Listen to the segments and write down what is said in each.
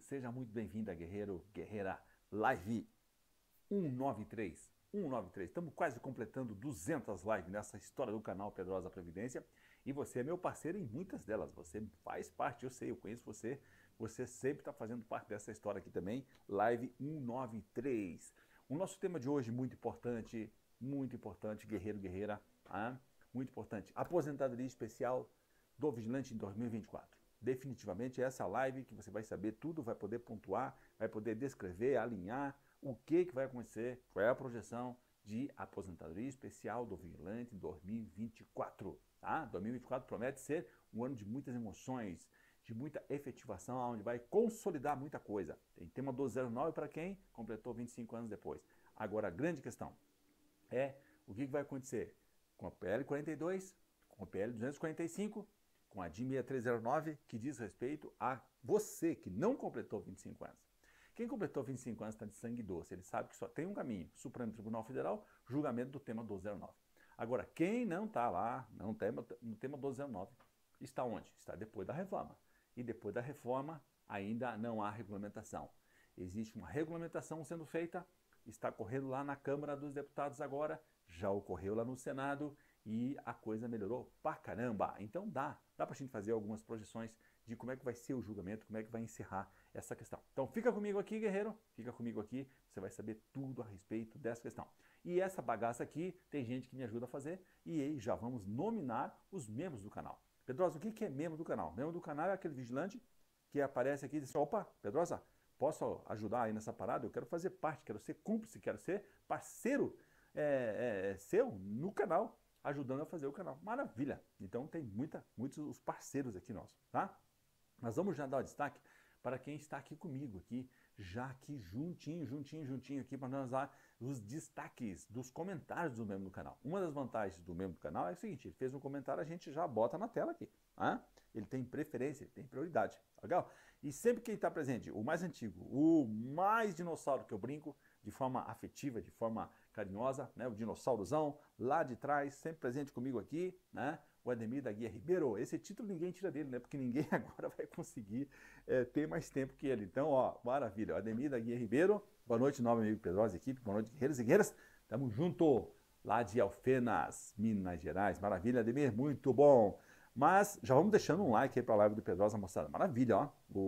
seja muito bem-vinda, guerreiro, guerreira. Live 193, 193. Estamos quase completando 200 lives nessa história do canal Pedrosa Previdência. E você é meu parceiro em muitas delas. Você faz parte, eu sei, eu conheço você. Você sempre está fazendo parte dessa história aqui também. Live 193. O nosso tema de hoje muito importante, muito importante, guerreiro, guerreira. Ah, muito importante. Aposentadoria especial do vigilante em 2024 definitivamente é essa live que você vai saber tudo, vai poder pontuar, vai poder descrever, alinhar o que, que vai acontecer, qual é a projeção de aposentadoria especial do vigilante 2024. Tá? 2024 promete ser um ano de muitas emoções, de muita efetivação, onde vai consolidar muita coisa. Tem tema 209 para quem completou 25 anos depois. Agora, a grande questão é o que, que vai acontecer com a PL 42, com a PL 245 com a DIN 6309, que diz respeito a você que não completou 25 anos. Quem completou 25 anos está de sangue doce, ele sabe que só tem um caminho: Supremo Tribunal Federal, julgamento do tema 1209. Agora, quem não está lá não tem, no tema 1209, está onde? Está depois da reforma. E depois da reforma ainda não há regulamentação. Existe uma regulamentação sendo feita, está correndo lá na Câmara dos Deputados agora, já ocorreu lá no Senado e a coisa melhorou pra caramba. Então dá, dá pra gente fazer algumas projeções de como é que vai ser o julgamento, como é que vai encerrar essa questão. Então fica comigo aqui, guerreiro, fica comigo aqui, você vai saber tudo a respeito dessa questão. E essa bagaça aqui tem gente que me ajuda a fazer e aí já vamos nominar os membros do canal. Pedrosa, o que é membro do canal? Membro do canal é aquele vigilante que aparece aqui e diz, opa, Pedrosa, posso ajudar aí nessa parada? Eu quero fazer parte, quero ser cúmplice, quero ser parceiro é, é, seu no canal ajudando a fazer o canal. Maravilha! Então tem muita, muitos os parceiros aqui nossos, tá? Mas vamos já dar o destaque para quem está aqui comigo aqui, já aqui juntinho, juntinho, juntinho aqui para nós dar os destaques dos comentários do membro do canal. Uma das vantagens do membro do canal é o seguinte, ele fez um comentário, a gente já bota na tela aqui. Tá? Ele tem preferência, ele tem prioridade, tá legal? E sempre quem está presente, o mais antigo, o mais dinossauro que eu brinco, de forma afetiva, de forma carinhosa, né? O dinossaurozão, lá de trás, sempre presente comigo aqui, né? O Ademir da Guia Ribeiro. Esse título ninguém tira dele, né? Porque ninguém agora vai conseguir é, ter mais tempo que ele. Então, ó, maravilha. O Ademir da Guia Ribeiro. Boa noite, nobre amigo Pedrosa, equipe. Boa noite, guerreiros e guerreiras. Tamo junto lá de Alfenas, Minas Gerais. Maravilha, Ademir, muito bom. Mas já vamos deixando um like aí para a live do Pedrosa, moçada. Maravilha, ó. O,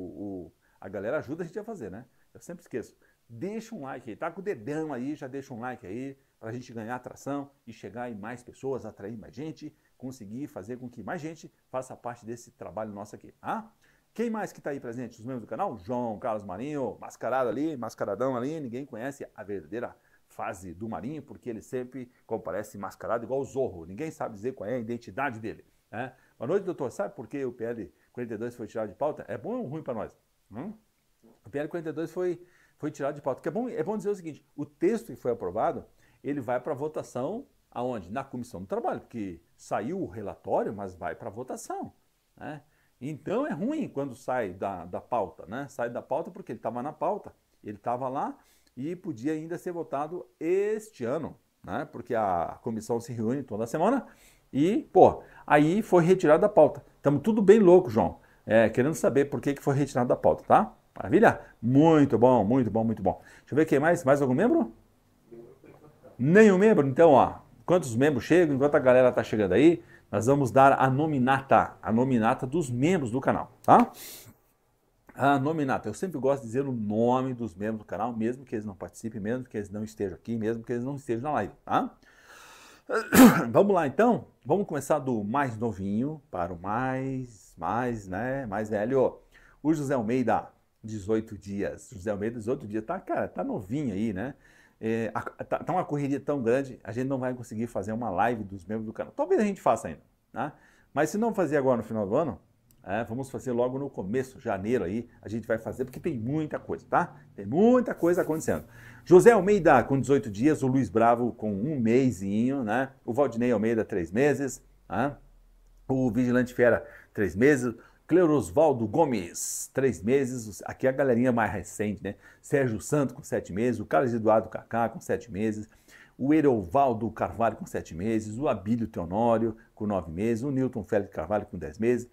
o, a galera ajuda a gente a fazer, né? Eu sempre esqueço deixa um like aí. Tá com o dedão aí, já deixa um like aí para a gente ganhar atração e chegar em mais pessoas, atrair mais gente, conseguir fazer com que mais gente faça parte desse trabalho nosso aqui. Ah? Quem mais que está aí presente? Os membros do canal? João Carlos Marinho, mascarado ali, mascaradão ali, ninguém conhece a verdadeira fase do Marinho, porque ele sempre comparece mascarado igual o Zorro, ninguém sabe dizer qual é a identidade dele. Né? Boa noite, doutor. Sabe por que o PL 42 foi tirado de pauta? É bom ou ruim para nós? Hum? O PL 42 foi foi tirado de pauta. Que é bom, é bom dizer o seguinte: o texto que foi aprovado, ele vai para votação aonde? Na comissão do trabalho, porque saiu o relatório, mas vai para votação. Né? Então é ruim quando sai da, da pauta, né? Sai da pauta porque ele estava na pauta, ele estava lá e podia ainda ser votado este ano, né? Porque a comissão se reúne toda semana e, pô, aí foi retirado da pauta. Estamos tudo bem louco, João. É, querendo saber por que, que foi retirado da pauta, tá? Maravilha? Muito bom, muito bom, muito bom. Deixa eu ver quem mais. Mais algum membro? Nenhum membro? Então, ó, quantos membros chegam, enquanto a galera tá chegando aí, nós vamos dar a nominata, a nominata dos membros do canal, tá? A nominata, eu sempre gosto de dizer o nome dos membros do canal, mesmo que eles não participem, mesmo que eles não estejam aqui, mesmo que eles não estejam na live, tá? Vamos lá então, vamos começar do mais novinho para o mais, mais, né, mais velho. O José Almeida, 18 dias. José Almeida, 18 dias. Tá, cara, tá novinho aí, né? É, a, tá, tá, uma correria tão grande, a gente não vai conseguir fazer uma live dos membros do canal. Talvez a gente faça ainda, né? Mas se não fazer agora no final do ano, é, vamos fazer logo no começo, janeiro aí, a gente vai fazer, porque tem muita coisa, tá? Tem muita coisa acontecendo. José Almeida com 18 dias, o Luiz Bravo com um mêsinho, né? O Valdinei Almeida, três meses, né? o Vigilante Fera, três meses, Cleurosvaldo Gomes, três meses. Aqui é a galerinha mais recente, né? Sérgio Santo com sete meses, o Carlos Eduardo Cacá com sete meses, o Erovaldo Carvalho com sete meses, o Abílio Teonório com nove meses, o Newton Félix Carvalho com dez meses,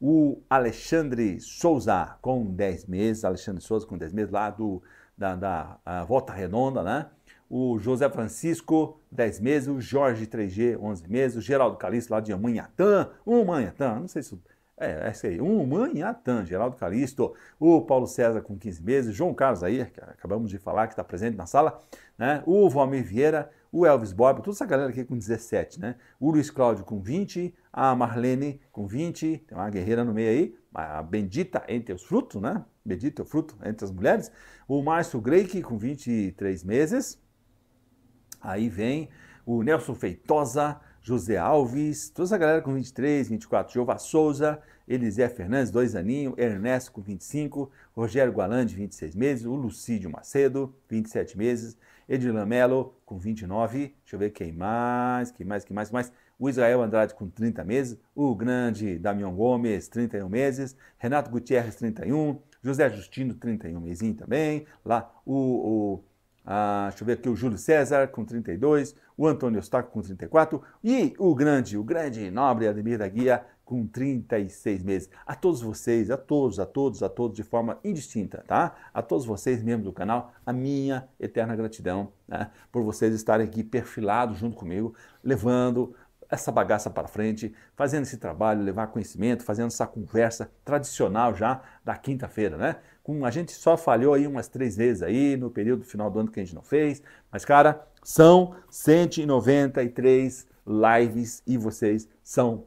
o Alexandre Souza com dez meses, Alexandre Souza com dez meses, lá do, da, da Volta Redonda, né? o José Francisco, 10 meses, o Jorge 3G, 11 meses, o Geraldo Calixto, lá de Amanhatã, um Amanhatã, não sei se é, é isso aí. Um Manhattan, Geraldo Calixto, o Paulo César com 15 meses, João Carlos aí, que acabamos de falar, que está presente na sala, né? O Valmir Vieira, o Elvis Bob, toda essa galera aqui com 17, né? O Luiz Cláudio com 20, a Marlene com 20, tem uma guerreira no meio aí, a bendita entre os frutos, né? Bendita é o fruto entre as mulheres. O Márcio Greik com 23 meses. Aí vem o Nelson Feitosa, José Alves, toda essa galera com 23, 24, Jeová Souza, Elisé Fernandes, dois aninhos, Ernesto com 25, Rogério Gualan, 26 meses, o Lucídio Macedo, 27 meses, Edilan Melo, com 29, deixa eu ver quem mais, quem mais, quem mais, quem mais, o Israel Andrade, com 30 meses, o grande Damião Gomes, 31 meses, Renato Gutierrez, 31, José Justino, 31 mesinho também, lá o, o a, ah, deixa eu ver aqui, o Júlio César, com 32, o Antônio ostaco com 34 e o grande, o grande e nobre Ademir da Guia com 36 meses. A todos vocês, a todos, a todos, a todos de forma indistinta, tá? A todos vocês, membros do canal, a minha eterna gratidão né, por vocês estarem aqui perfilados junto comigo, levando essa bagaça para frente, fazendo esse trabalho, levar conhecimento, fazendo essa conversa tradicional já da quinta-feira, né? Com, a gente só falhou aí umas três vezes aí no período final do ano que a gente não fez, mas cara, são 193 lives e vocês são,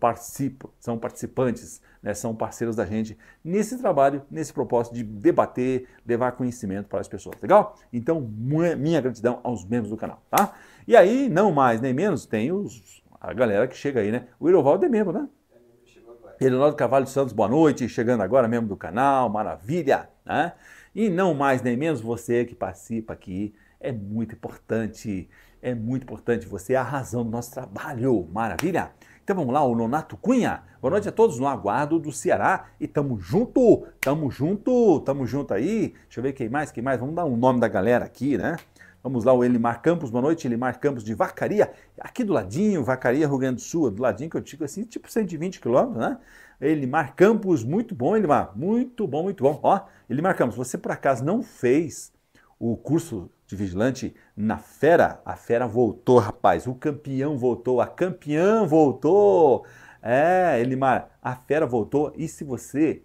são participantes, né, são parceiros da gente nesse trabalho, nesse propósito de debater, levar conhecimento para as pessoas, legal? Então, minha gratidão aos membros do canal, tá? E aí, não mais nem menos, tem os, a galera que chega aí, né? O Irovaldo é membro, né? Leonardo Cavalho Santos, boa noite, chegando agora membro do canal, maravilha, né? E não mais nem menos você que participa aqui é muito importante. É muito importante. Você é a razão do nosso trabalho. Maravilha? Então vamos lá, o Nonato Cunha. Boa noite a todos no Aguardo do Ceará e tamo junto, tamo junto, tamo junto aí. Deixa eu ver quem mais, quem mais. Vamos dar o um nome da galera aqui, né? Vamos lá, o Elimar Campos, boa noite, Elimar Campos de Vacaria, aqui do ladinho, Vacaria, Rio Grande do Sul, do ladinho que eu digo assim, tipo 120 quilômetros, né? Elimar Campos, muito bom, Elimar, muito bom, muito bom. Ó, Elimar Campos, você por acaso não fez o curso de vigilante na fera. A fera voltou, rapaz. O campeão voltou, a campeã voltou. É, Elimar, a fera voltou. E se você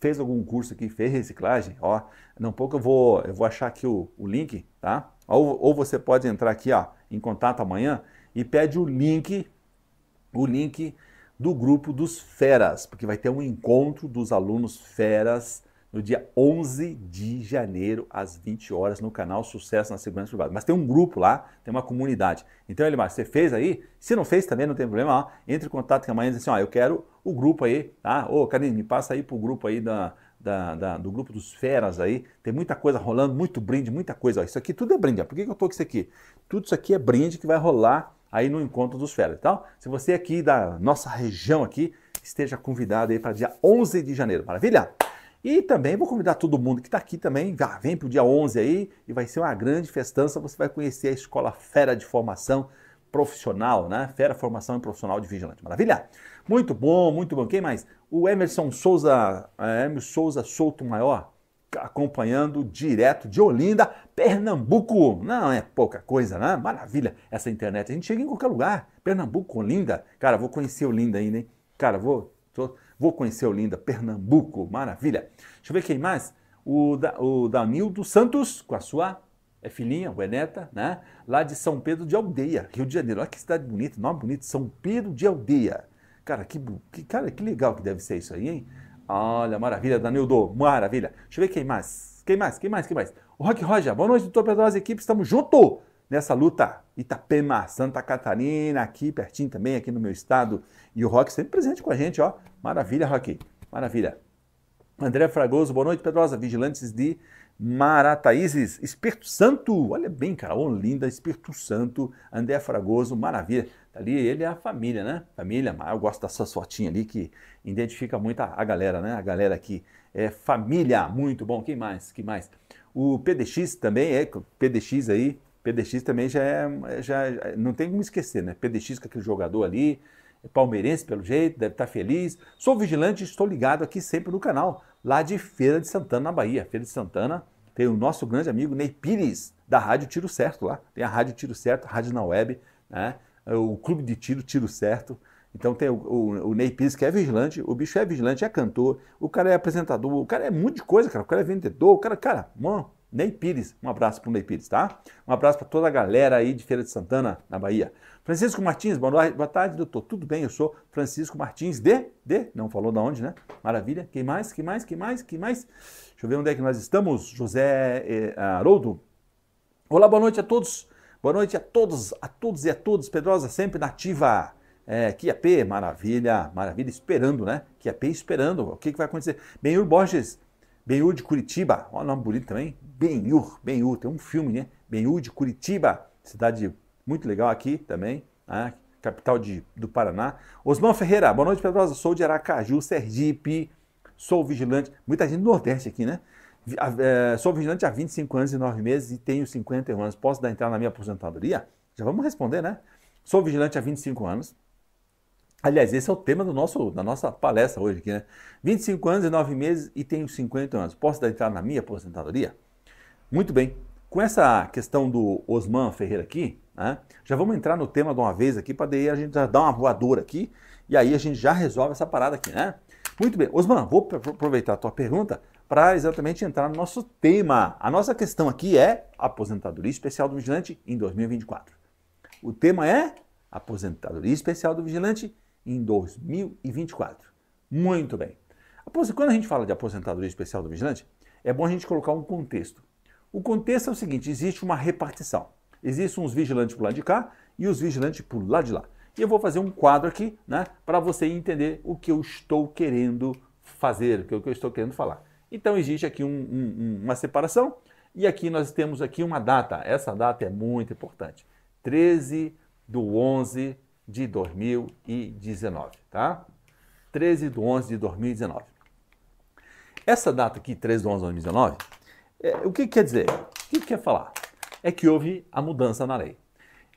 fez algum curso aqui, fez reciclagem, ó, não pouco eu vou, eu vou achar aqui o, o link, tá? Ou, ou você pode entrar aqui, ó, em contato amanhã e pede o link, o link do grupo dos feras, porque vai ter um encontro dos alunos feras no dia 11 de janeiro, às 20 horas, no canal Sucesso na Segurança Privada. Mas tem um grupo lá, tem uma comunidade. Então, Elimar, você fez aí? Se não fez também, não tem problema. Ó, entre em contato com a manhã e diz assim, ó, eu quero o grupo aí, tá? Ô, Karine, me passa aí pro grupo aí da, da, da, do grupo dos feras aí. Tem muita coisa rolando, muito brinde, muita coisa. Ó, isso aqui tudo é brinde. Ó. Por que, que eu tô com isso aqui? Tudo isso aqui é brinde que vai rolar aí no encontro dos feras. Então, se você aqui da nossa região aqui, esteja convidado aí para dia 11 de janeiro. Maravilha? E também vou convidar todo mundo que está aqui também, já vem para o dia 11 aí e vai ser uma grande festança. Você vai conhecer a Escola Fera de Formação Profissional, né? Fera Formação Profissional de Vigilante. Maravilha! Muito bom, muito bom. Quem mais? O Emerson Souza, é, Emerson Souza Souto Maior, acompanhando direto de Olinda, Pernambuco. Não é pouca coisa, né? Maravilha essa internet. A gente chega em qualquer lugar. Pernambuco, Olinda. Cara, vou conhecer Olinda ainda, hein? Cara, vou. Tô Vou conhecer Olinda, Pernambuco, maravilha. Deixa eu ver quem mais. O, da, o Danildo Santos, com a sua é filhinha, o Eneta, é né? Lá de São Pedro de Aldeia, Rio de Janeiro. Olha que cidade bonita, nome bonito, São Pedro de Aldeia. Cara, que, que, cara, que legal que deve ser isso aí, hein? Olha, maravilha, Danildo, maravilha. Deixa eu ver quem mais. Quem mais? Quem mais? Quem mais? O Rock Roger, boa noite, doutor Pedrosa equipes, estamos junto nessa luta. Itapema, Santa Catarina, aqui pertinho também, aqui no meu estado. E o Rock sempre presente com a gente, ó. Maravilha, Rocky. Maravilha. André Fragoso, boa noite, Pedrosa. Vigilantes de Marataízes, Espírito Santo. Olha bem, cara, linda, Espírito Santo. André Fragoso, maravilha. Tá ali ele é a família, né? Família, eu gosto sua fotinha ali que identifica muito a, a galera, né? A galera aqui é família, muito bom. Quem mais? Quem mais? O PDX também é, PDX aí, PDX também já é, já, é, não tem como esquecer, né? PDX com aquele jogador ali, é palmeirense pelo jeito, deve estar feliz. Sou vigilante e estou ligado aqui sempre no canal, lá de Feira de Santana, na Bahia. Feira de Santana tem o nosso grande amigo Ney Pires, da Rádio Tiro Certo lá. Tem a Rádio Tiro Certo, Rádio na Web, né? É o Clube de Tiro, Tiro Certo. Então tem o, o, o Ney Pires, que é vigilante, o bicho é vigilante, é cantor, o cara é apresentador, o cara é muito de coisa, cara. O cara é vendedor, o cara, cara, mano, Ney Pires. Um abraço para o Ney Pires, tá? Um abraço para toda a galera aí de Feira de Santana, na Bahia. Francisco Martins, boa, boa tarde, doutor. Tudo bem? Eu sou Francisco Martins de... de... Não falou da onde, né? Maravilha. Quem mais? Quem mais? Quem mais? Quem mais? Deixa eu ver onde é que nós estamos. José eh, Haroldo. Olá, boa noite a todos. Boa noite a todos, a todos e a todos. Pedrosa sempre nativa. É, P, maravilha, maravilha, esperando, né? P esperando. O que, que vai acontecer? Benhur Borges, Benhur de Curitiba, ó, nome bonito também. Benhur, Benhur, tem um filme, né? Benhur de Curitiba, cidade muito legal aqui também, né? capital de, do Paraná. Osman Ferreira, boa noite, Pedrosa. Sou de Aracaju, Sergipe. Sou vigilante. Muita gente do Nordeste aqui, né? Ah, é, sou vigilante há 25 anos e 9 meses e tenho 51 anos. Posso dar entrada na minha aposentadoria? Já vamos responder, né? Sou vigilante há 25 anos Aliás, esse é o tema do nosso, da nossa palestra hoje aqui, né? 25 anos e 9 meses e tenho 50 anos. Posso entrar na minha aposentadoria? Muito bem. Com essa questão do Osman Ferreira aqui, né, já vamos entrar no tema de uma vez aqui, para daí a gente já dar uma voadora aqui e aí a gente já resolve essa parada aqui, né? Muito bem. Osman, vou aproveitar a tua pergunta para exatamente entrar no nosso tema. A nossa questão aqui é aposentadoria especial do vigilante em 2024. O tema é aposentadoria especial do vigilante em 2024. Muito bem. Quando a gente fala de aposentadoria especial do vigilante, é bom a gente colocar um contexto. O contexto é o seguinte: existe uma repartição. Existem uns vigilantes para lá de cá e os vigilantes para lá de lá. E eu vou fazer um quadro aqui, né, para você entender o que eu estou querendo fazer, o que eu estou querendo falar. Então existe aqui um, um, uma separação e aqui nós temos aqui uma data. Essa data é muito importante. 13 do 11 de 2019, tá? 13 de 11 de 2019. Essa data aqui, 13 de 11 de 2019, é, o que, quer dizer? O que, que quer falar? É que houve a mudança na lei.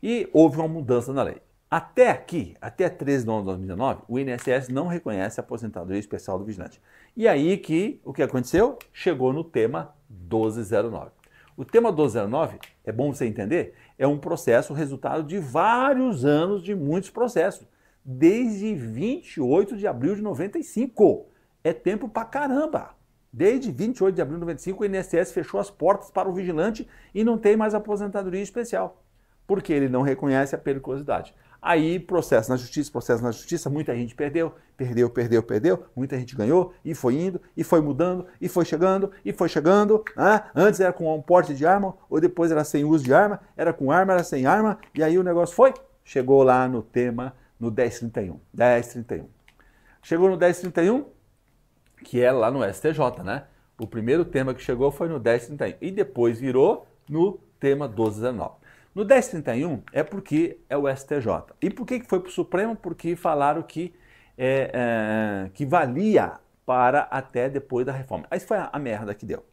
E houve uma mudança na lei. Até aqui, até 13 de 11 de 2019, o INSS não reconhece a aposentadoria especial do vigilante. E aí que o que aconteceu? Chegou no tema 1209. O tema 1209, é bom você entender, é um processo resultado de vários anos de muitos processos, desde 28 de abril de 95. É tempo pra caramba. Desde 28 de abril de 95, o INSS fechou as portas para o vigilante e não tem mais aposentadoria especial, porque ele não reconhece a periculosidade. Aí processo na justiça, processo na justiça, muita gente perdeu, perdeu, perdeu, perdeu, muita gente ganhou e foi indo, e foi mudando, e foi chegando, e foi chegando. Né? Antes era com um porte de arma, ou depois era sem uso de arma, era com arma, era sem arma, e aí o negócio foi. Chegou lá no tema, no 1031. 1031. Chegou no 1031, que é lá no STJ, né? O primeiro tema que chegou foi no 1031. E depois virou no tema 1219. No 1031 é porque é o STJ. E por que foi para o Supremo? Porque falaram que, é, é, que valia para até depois da reforma. Aí foi a, a merda que deu.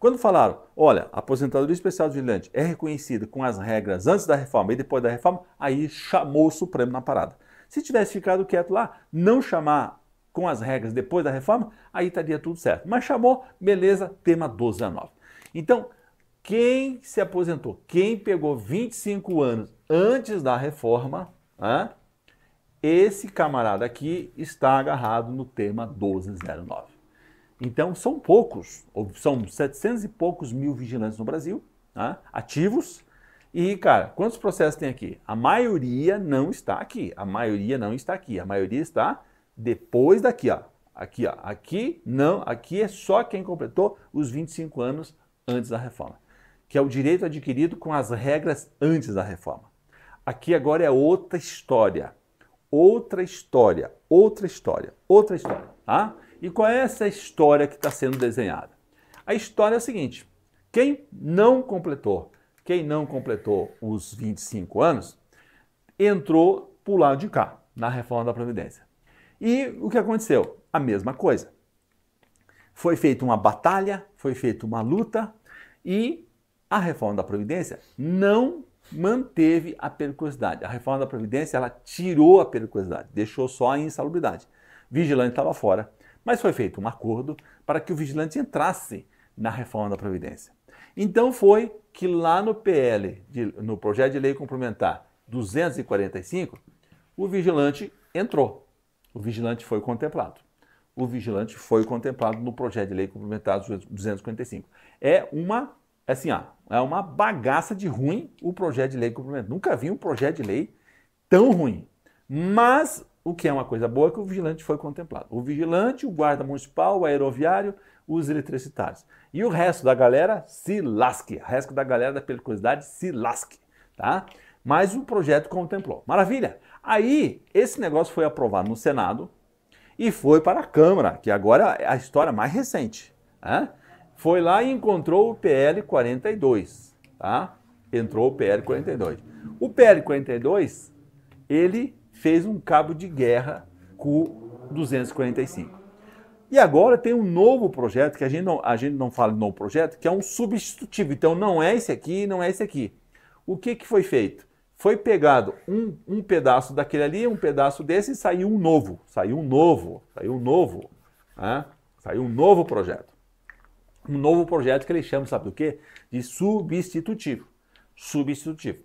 Quando falaram, olha, aposentadoria especial de vigilante é reconhecida com as regras antes da reforma e depois da reforma, aí chamou o Supremo na parada. Se tivesse ficado quieto lá, não chamar com as regras depois da reforma, aí estaria tudo certo. Mas chamou, beleza, tema 12 a 9. Então, quem se aposentou, quem pegou 25 anos antes da reforma, né, esse camarada aqui está agarrado no tema 1209. Então são poucos, são 700 e poucos mil vigilantes no Brasil, né, ativos. E, cara, quantos processos tem aqui? A maioria não está aqui. A maioria não está aqui. A maioria está depois daqui, ó. Aqui, ó. Aqui não, aqui é só quem completou os 25 anos antes da reforma que é o direito adquirido com as regras antes da reforma. Aqui agora é outra história. Outra história, outra história, outra história, tá? E qual é essa história que está sendo desenhada? A história é a seguinte: quem não completou, quem não completou os 25 anos, entrou por lado de cá, na reforma da Previdência. E o que aconteceu? A mesma coisa. Foi feita uma batalha, foi feita uma luta e a reforma da Previdência não manteve a periculosidade. A reforma da Previdência ela tirou a periculosidade, deixou só a insalubridade. Vigilante estava fora, mas foi feito um acordo para que o vigilante entrasse na reforma da Previdência. Então foi que lá no PL, de, no projeto de lei complementar 245, o vigilante entrou. O vigilante foi contemplado. O vigilante foi contemplado no projeto de lei complementar 245. É uma assim, ó, é uma bagaça de ruim o projeto de lei complementar. Nunca vi um projeto de lei tão ruim. Mas o que é uma coisa boa é que o vigilante foi contemplado. O vigilante, o guarda municipal, o aeroviário, os eletricitários. E o resto da galera se lasque. O resto da galera da periculosidade se lasque, tá? Mas o projeto contemplou. Maravilha! Aí, esse negócio foi aprovado no Senado e foi para a Câmara, que agora é a história mais recente. Né? Foi lá e encontrou o PL 42, tá? Entrou o PL 42. O PL 42, ele fez um cabo de guerra com 245. E agora tem um novo projeto que a gente não, a gente não fala de novo projeto, que é um substitutivo. Então não é esse aqui, não é esse aqui. O que, que foi feito? Foi pegado um, um pedaço daquele ali, um pedaço desse e saiu um novo. Saiu um novo, saiu um novo. Né? Saiu um novo projeto um novo projeto que ele chama, sabe do quê? De substitutivo. Substitutivo.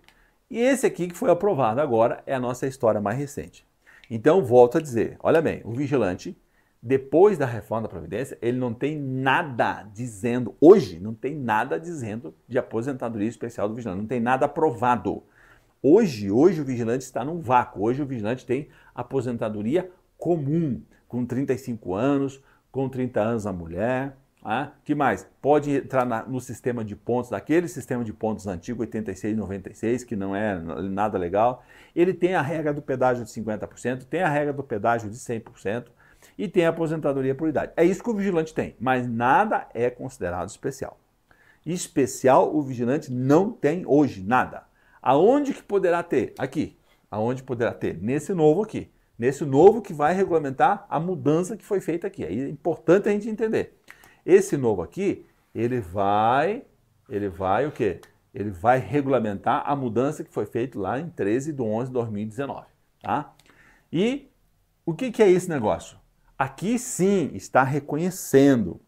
E esse aqui que foi aprovado agora é a nossa história mais recente. Então, volto a dizer, olha bem, o vigilante, depois da reforma da Previdência, ele não tem nada dizendo, hoje, não tem nada dizendo de aposentadoria especial do vigilante, não tem nada aprovado. Hoje, hoje o vigilante está num vácuo, hoje o vigilante tem aposentadoria comum, com 35 anos, com 30 anos a mulher, ah, que mais? Pode entrar na, no sistema de pontos, daquele sistema de pontos antigo, 86, 96, que não é nada legal. Ele tem a regra do pedágio de 50%, tem a regra do pedágio de 100% e tem a aposentadoria por idade. É isso que o vigilante tem, mas nada é considerado especial. Especial o vigilante não tem hoje, nada. Aonde que poderá ter? Aqui. Aonde poderá ter? Nesse novo aqui. Nesse novo que vai regulamentar a mudança que foi feita aqui. É importante a gente entender. Esse novo aqui, ele vai, ele vai o quê? Ele vai regulamentar a mudança que foi feita lá em 13 de 11 de 2019, tá? E o que, que é esse negócio? Aqui sim está reconhecendo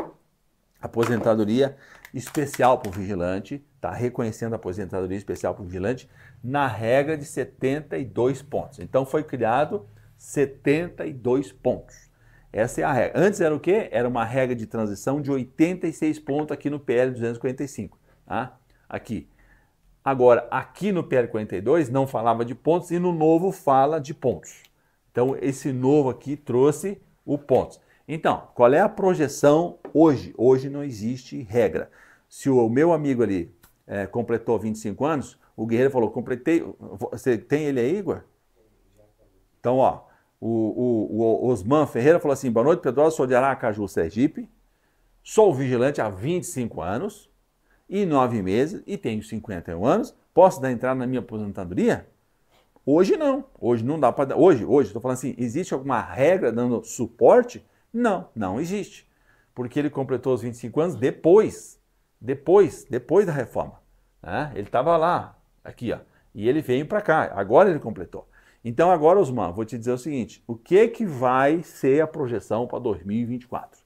aposentadoria especial para o vigilante, está reconhecendo a aposentadoria especial para o vigilante na regra de 72 pontos. Então foi criado 72 pontos. Essa é a regra. Antes era o quê? Era uma regra de transição de 86 pontos aqui no PL 245. Tá? Aqui. Agora, aqui no PL 42 não falava de pontos e no novo fala de pontos. Então, esse novo aqui trouxe o pontos. Então, qual é a projeção hoje? Hoje não existe regra. Se o meu amigo ali é, completou 25 anos, o guerreiro falou, completei. Você tem ele aí, Igor? Então, ó, o, o, o Osman Ferreira falou assim: boa noite, Pedro. sou de Aracaju, Sergipe. Sou vigilante há 25 anos e 9 meses e tenho 51 anos. Posso dar entrada na minha aposentadoria? Hoje não. Hoje não dá para. Hoje, hoje, estou falando assim: existe alguma regra dando suporte? Não, não existe. Porque ele completou os 25 anos depois, depois, depois da reforma. Né? Ele estava lá, aqui, ó, e ele veio para cá. Agora ele completou. Então agora, Osman, vou te dizer o seguinte, o que que vai ser a projeção para 2024?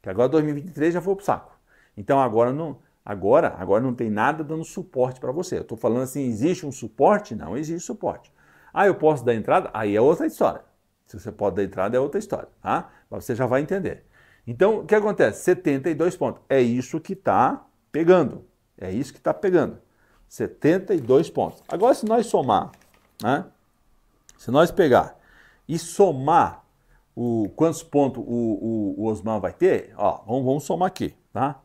Que agora 2023 já foi pro saco. Então agora não, agora, agora não tem nada dando suporte para você. Eu estou falando assim, existe um suporte? Não existe suporte. Ah, eu posso dar entrada? Aí é outra história. Se você pode dar entrada é outra história, tá? Mas você já vai entender. Então, o que acontece? 72 pontos. É isso que está pegando. É isso que está pegando. 72 pontos. Agora, se nós somar, né? Se nós pegar e somar o quantos pontos o, o, o Osman vai ter, ó, vamos, vamos somar aqui, tá?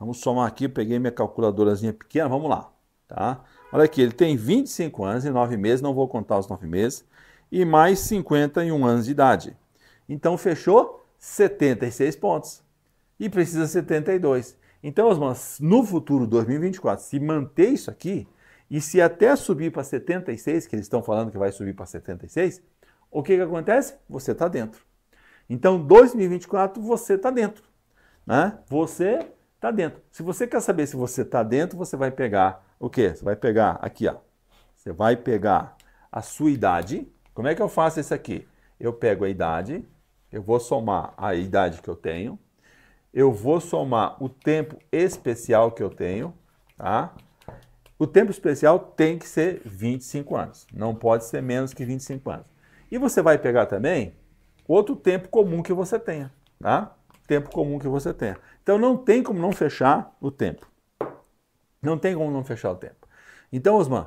Vamos somar aqui, peguei minha calculadorazinha pequena, vamos lá, tá? Olha aqui, ele tem 25 anos e 9 meses, não vou contar os 9 meses, e mais 51 anos de idade. Então fechou 76 pontos. E precisa 72. Então, Osman, no futuro 2024, se manter isso aqui, e se até subir para 76, que eles estão falando que vai subir para 76, o que, que acontece? Você está dentro. Então, 2024, você está dentro. Né? Você está dentro. Se você quer saber se você está dentro, você vai pegar o quê? Você vai pegar aqui, ó. Você vai pegar a sua idade. Como é que eu faço isso aqui? Eu pego a idade, eu vou somar a idade que eu tenho, eu vou somar o tempo especial que eu tenho, tá? O tempo especial tem que ser 25 anos, não pode ser menos que 25 anos. E você vai pegar também outro tempo comum que você tenha, tá? Tempo comum que você tenha. Então não tem como não fechar o tempo. Não tem como não fechar o tempo. Então, Osman,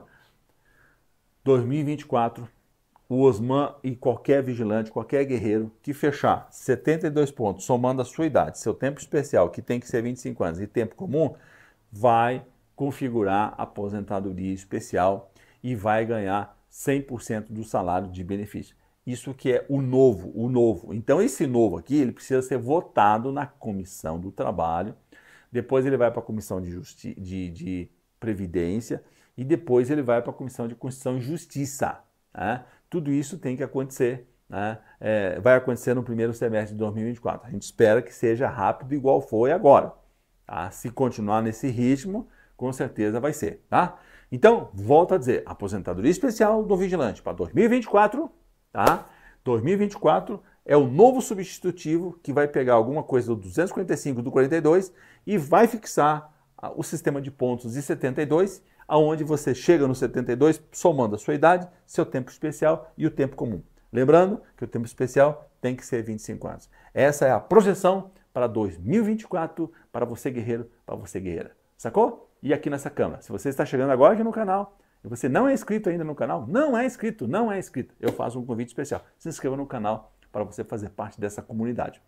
2024, o Osman e qualquer vigilante, qualquer guerreiro que fechar 72 pontos, somando a sua idade, seu tempo especial, que tem que ser 25 anos, e tempo comum, vai configurar aposentadoria especial e vai ganhar 100% do salário de benefício. Isso que é o novo, o novo. Então esse novo aqui, ele precisa ser votado na comissão do trabalho, depois ele vai para a comissão de, Justi de, de previdência e depois ele vai para a comissão de Constituição e Justiça. Né? Tudo isso tem que acontecer, né? é, vai acontecer no primeiro semestre de 2024. A gente espera que seja rápido igual foi agora. Tá? Se continuar nesse ritmo, com certeza vai ser, tá? Então, volto a dizer, aposentadoria especial do vigilante para 2024, tá? 2024 é o novo substitutivo que vai pegar alguma coisa do 245 do 42 e vai fixar o sistema de pontos de 72, aonde você chega no 72 somando a sua idade, seu tempo especial e o tempo comum. Lembrando que o tempo especial tem que ser 25 anos. Essa é a projeção para 2024 para você guerreiro, para você guerreira. Sacou? e aqui nessa câmera. Se você está chegando agora aqui no canal e você não é inscrito ainda no canal, não é inscrito, não é inscrito, eu faço um convite especial. Se inscreva no canal para você fazer parte dessa comunidade.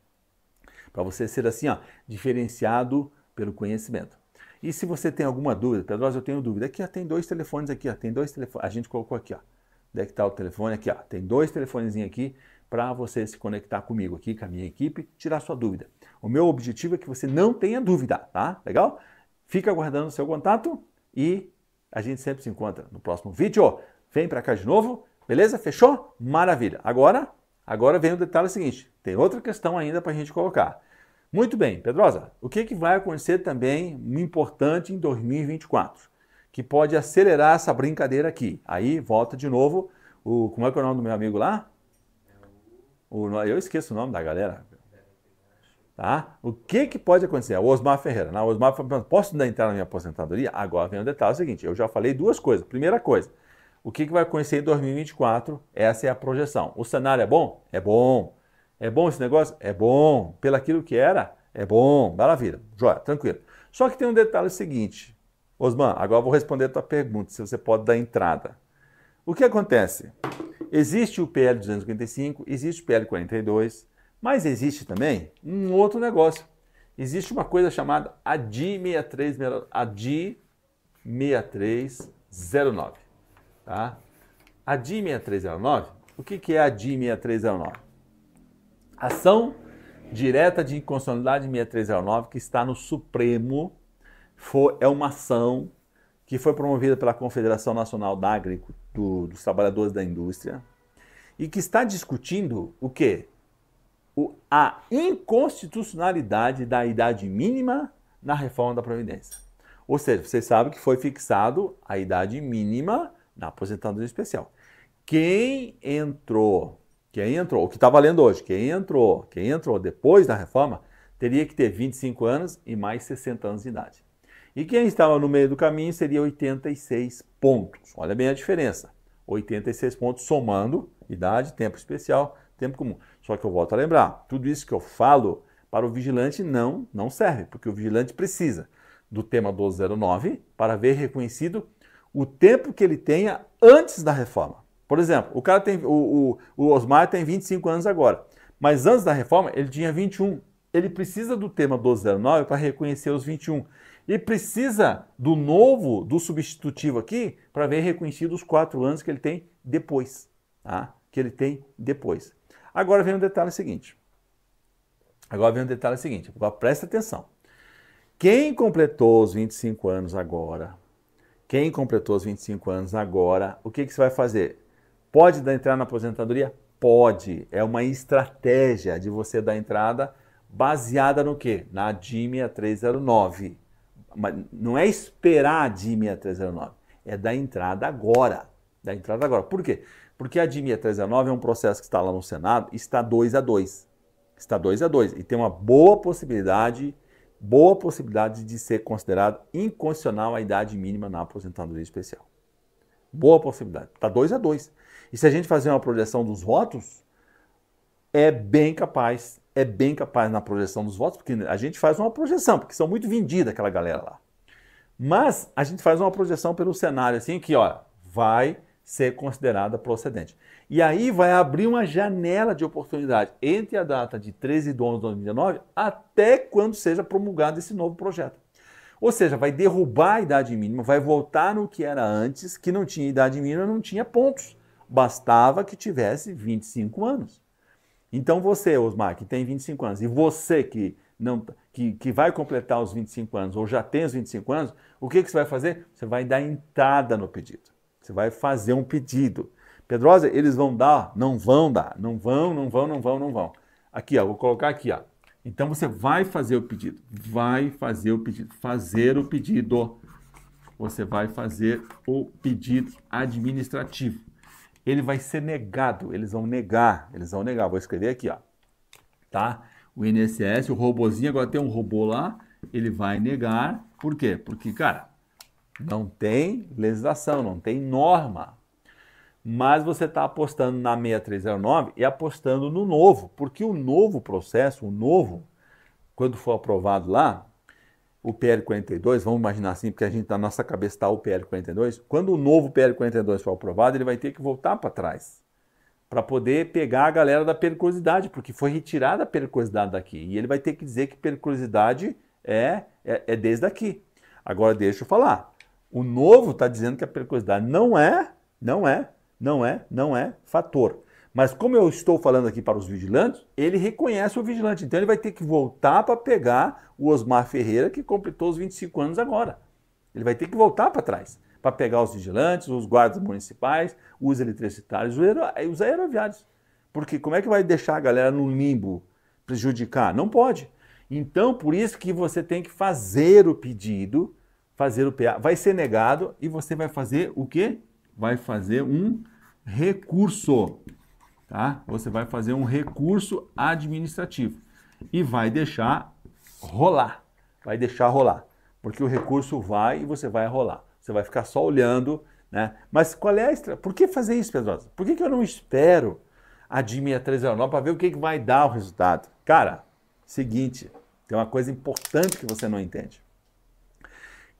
Para você ser assim, ó, diferenciado pelo conhecimento. E se você tem alguma dúvida, Pedro, eu tenho dúvida. Aqui ó, tem dois telefones aqui, ó, tem dois telefones. A gente colocou aqui, ó. Onde é que está o telefone? Aqui, ó. Tem dois telefonezinhos aqui para você se conectar comigo aqui, com a minha equipe, tirar sua dúvida. O meu objetivo é que você não tenha dúvida, tá? Legal? Fica aguardando o seu contato e a gente sempre se encontra no próximo vídeo. Vem para cá de novo, beleza? Fechou? Maravilha. Agora, agora vem o detalhe seguinte. Tem outra questão ainda para a gente colocar. Muito bem, Pedrosa, o que, que vai acontecer também importante em 2024? Que pode acelerar essa brincadeira aqui. Aí volta de novo o. Como é que é o nome do meu amigo lá? É o, eu esqueço o nome da galera. Tá? O que, que pode acontecer? O Osmar Ferreira. Né? Osmar posso ainda entrar na minha aposentadoria? Agora vem o um detalhe é o seguinte: eu já falei duas coisas. Primeira coisa, o que, que vai acontecer em 2024? Essa é a projeção. O cenário é bom? É bom. É bom esse negócio? É bom. Pelo aquilo que era? É bom. Maravilha. Joia, tranquilo. Só que tem um detalhe seguinte. Osman, agora eu vou responder a tua pergunta, se você pode dar entrada. O que acontece? Existe o PL 255, existe o PL 42, mas existe também um outro negócio. Existe uma coisa chamada ADI 6309. ADI 6309 tá? ADI 6309, o que, que é ADI 6309? Ação direta de inconstitucionalidade 6309 que está no Supremo é uma ação que foi promovida pela Confederação Nacional da Agricultura, do, dos Trabalhadores da Indústria e que está discutindo o quê? a inconstitucionalidade da idade mínima na reforma da Previdência. Ou seja, vocês sabem que foi fixado a idade mínima na aposentadoria especial. Quem entrou, quem entrou, o que está valendo hoje, quem entrou, quem entrou depois da reforma, teria que ter 25 anos e mais 60 anos de idade. E quem estava no meio do caminho seria 86 pontos. Olha bem a diferença. 86 pontos somando idade, tempo especial, tempo comum. Só que eu volto a lembrar, tudo isso que eu falo para o vigilante não, não serve, porque o vigilante precisa do tema 1209 para ver reconhecido o tempo que ele tenha antes da reforma. Por exemplo, o cara tem o, o, o Osmar tem 25 anos agora, mas antes da reforma ele tinha 21. Ele precisa do tema 1209 para reconhecer os 21 e precisa do novo, do substitutivo aqui para ver reconhecido os 4 anos que ele tem depois, tá? Que ele tem depois. Agora vem o um detalhe seguinte. Agora vem o um detalhe seguinte, agora presta atenção. Quem completou os 25 anos agora, quem completou os 25 anos agora, o que, que você vai fazer? Pode dar entrada na aposentadoria? Pode. É uma estratégia de você dar entrada baseada no quê? Na DIMIA 309. Mas não é esperar a DIMIA 309, é dar entrada agora. Dar entrada agora. Por quê? Porque a DIMI 319 é um processo que está lá no Senado, está 2 a 2. Está 2 a 2 e tem uma boa possibilidade, boa possibilidade de ser considerado inconstitucional a idade mínima na aposentadoria especial. Boa possibilidade. Está 2 a 2. E se a gente fazer uma projeção dos votos, é bem capaz, é bem capaz na projeção dos votos, porque a gente faz uma projeção, porque são muito vendidas aquela galera lá. Mas a gente faz uma projeção pelo cenário assim que, ó, vai ser considerada procedente. E aí vai abrir uma janela de oportunidade entre a data de 13 de 11 de 2019 até quando seja promulgado esse novo projeto. Ou seja, vai derrubar a idade mínima, vai voltar no que era antes, que não tinha idade mínima, não tinha pontos. Bastava que tivesse 25 anos. Então você, Osmar, que tem 25 anos, e você que não que, que vai completar os 25 anos ou já tem os 25 anos, o que, que você vai fazer? Você vai dar entrada no pedido. Você vai fazer um pedido. Pedrosa, eles vão dar? Não vão dar. Não vão, não vão, não vão, não vão. Aqui, ó, vou colocar aqui, ó. Então você vai fazer o pedido. Vai fazer o pedido. Fazer o pedido. Você vai fazer o pedido administrativo. Ele vai ser negado. Eles vão negar. Eles vão negar. Vou escrever aqui, ó. Tá? O INSS, o robozinho, agora tem um robô lá. Ele vai negar. Por quê? Porque, cara, não tem legislação, não tem norma. Mas você está apostando na 6309 e apostando no novo, porque o novo processo, o novo, quando for aprovado lá, o PL 42, vamos imaginar assim, porque a gente na nossa cabeça está o PL 42, quando o novo PL 42 for aprovado, ele vai ter que voltar para trás para poder pegar a galera da periculosidade, porque foi retirada a periculosidade daqui. E ele vai ter que dizer que periculosidade é, é, é desde aqui. Agora deixa eu falar. O novo está dizendo que a periculosidade não é, não é, não é, não é fator. Mas como eu estou falando aqui para os vigilantes, ele reconhece o vigilante. Então ele vai ter que voltar para pegar o Osmar Ferreira, que completou os 25 anos agora. Ele vai ter que voltar para trás para pegar os vigilantes, os guardas municipais, os eletricitários e eh, os aeroviários. Porque como é que vai deixar a galera no limbo, prejudicar? Não pode. Então, por isso que você tem que fazer o pedido fazer o PA. Vai ser negado e você vai fazer o quê? Vai fazer um recurso, tá? Você vai fazer um recurso administrativo e vai deixar rolar. Vai deixar rolar, porque o recurso vai e você vai rolar. Você vai ficar só olhando, né? Mas qual é a extra? Por que fazer isso, Pedrosa? Por que, que eu não espero a DIMIA 309 para ver o que, que vai dar o resultado? Cara, seguinte, tem uma coisa importante que você não entende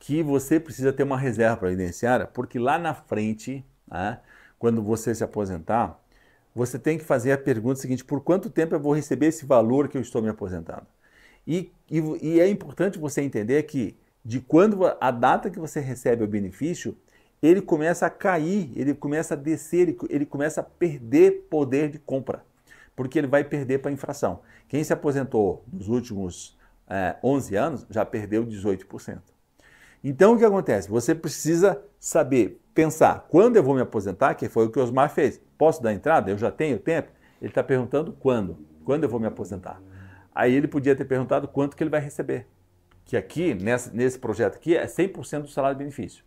que você precisa ter uma reserva previdenciária, porque lá na frente, né, quando você se aposentar, você tem que fazer a pergunta seguinte: por quanto tempo eu vou receber esse valor que eu estou me aposentando? E, e, e é importante você entender que de quando a data que você recebe o benefício, ele começa a cair, ele começa a descer, ele, ele começa a perder poder de compra, porque ele vai perder para infração. Quem se aposentou nos últimos é, 11 anos já perdeu 18%. Então o que acontece? Você precisa saber pensar quando eu vou me aposentar, que foi o que o Osmar fez. Posso dar entrada? Eu já tenho tempo? Ele está perguntando quando. Quando eu vou me aposentar? Aí ele podia ter perguntado quanto que ele vai receber. Que aqui, nessa, nesse projeto aqui, é 100% do salário-benefício.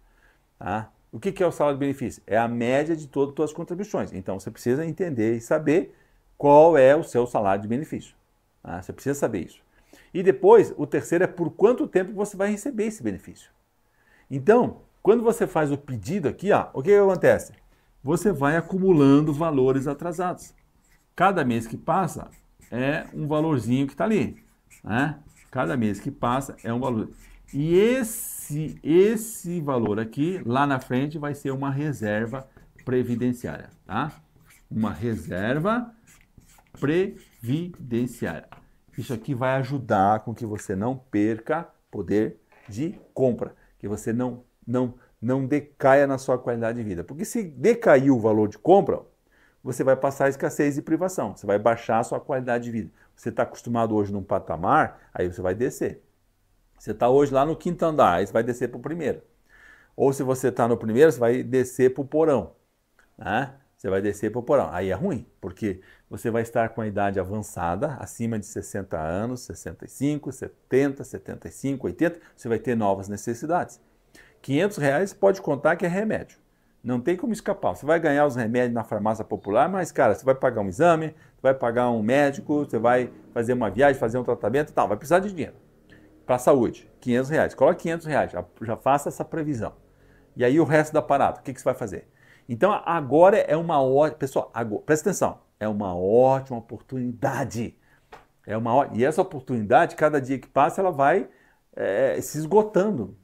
Tá? O que, que é o salário-benefício? É a média de todas as suas contribuições. Então você precisa entender e saber qual é o seu salário de benefício. Tá? Você precisa saber isso. E depois, o terceiro é por quanto tempo você vai receber esse benefício. Então, quando você faz o pedido aqui, ó, o que, que acontece? Você vai acumulando valores atrasados. Cada mês que passa é um valorzinho que está ali. Né? Cada mês que passa é um valor. E esse, esse valor aqui, lá na frente, vai ser uma reserva previdenciária. Tá? Uma reserva previdenciária. Isso aqui vai ajudar com que você não perca poder de compra que você não, não, não decaia na sua qualidade de vida. Porque se decair o valor de compra, você vai passar a escassez e privação, você vai baixar a sua qualidade de vida. Você está acostumado hoje num patamar, aí você vai descer. Você está hoje lá no quinto andar, aí você vai descer para o primeiro. Ou se você está no primeiro, você vai descer para o porão. Né? Você vai descer para o porão. Aí é ruim, porque você vai estar com a idade avançada, acima de 60 anos, 65, 70, 75, 80, você vai ter novas necessidades. 500 reais pode contar que é remédio. Não tem como escapar. Você vai ganhar os remédios na farmácia popular, mas, cara, você vai pagar um exame, vai pagar um médico, você vai fazer uma viagem, fazer um tratamento tal. Vai precisar de dinheiro. Para a saúde, 500 reais. Coloca 500 reais, já, já faça essa previsão. E aí o resto da parada, o que, que você vai fazer? Então agora é uma hora, Pessoal, agora, presta atenção. É uma ótima oportunidade. É uma E essa oportunidade, cada dia que passa, ela vai é, se esgotando.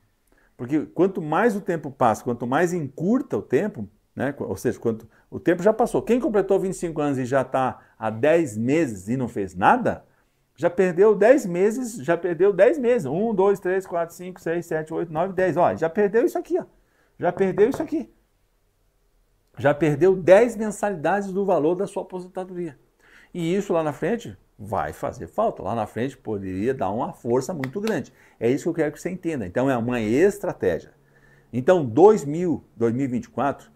Porque quanto mais o tempo passa, quanto mais encurta o tempo, né? ou seja, quanto o tempo já passou. Quem completou 25 anos e já está há 10 meses e não fez nada, já perdeu 10 meses, já perdeu 10 meses. 1, 2, 3, 4, 5, 6, 7, 8, 9, 10. Ó, já perdeu isso aqui, ó. Já perdeu isso aqui já perdeu 10 mensalidades do valor da sua aposentadoria. E isso lá na frente vai fazer falta. Lá na frente poderia dar uma força muito grande. É isso que eu quero que você entenda. Então é uma estratégia. Então 2000, 2024,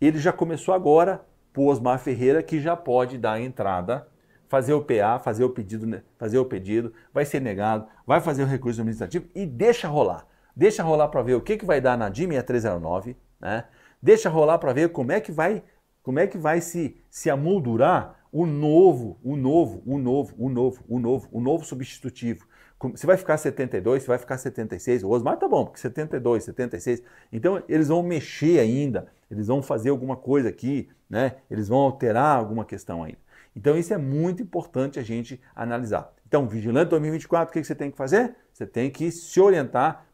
ele já começou agora por Osmar Ferreira que já pode dar entrada, fazer o PA, fazer o pedido, né, fazer o pedido, vai ser negado, vai fazer o recurso administrativo e deixa rolar. Deixa rolar para ver o que, que vai dar na DIM 6309, né? Deixa rolar para ver como é que vai, como é que vai se se amoldurar o novo, o novo, o novo, o novo, o novo, o novo substitutivo. Você vai ficar 72, você vai ficar 76. O Osmar tá bom, porque 72, 76. Então eles vão mexer ainda, eles vão fazer alguma coisa aqui, né? Eles vão alterar alguma questão ainda. Então isso é muito importante a gente analisar. Então, vigilante 2024, o que você tem que fazer? Você tem que se orientar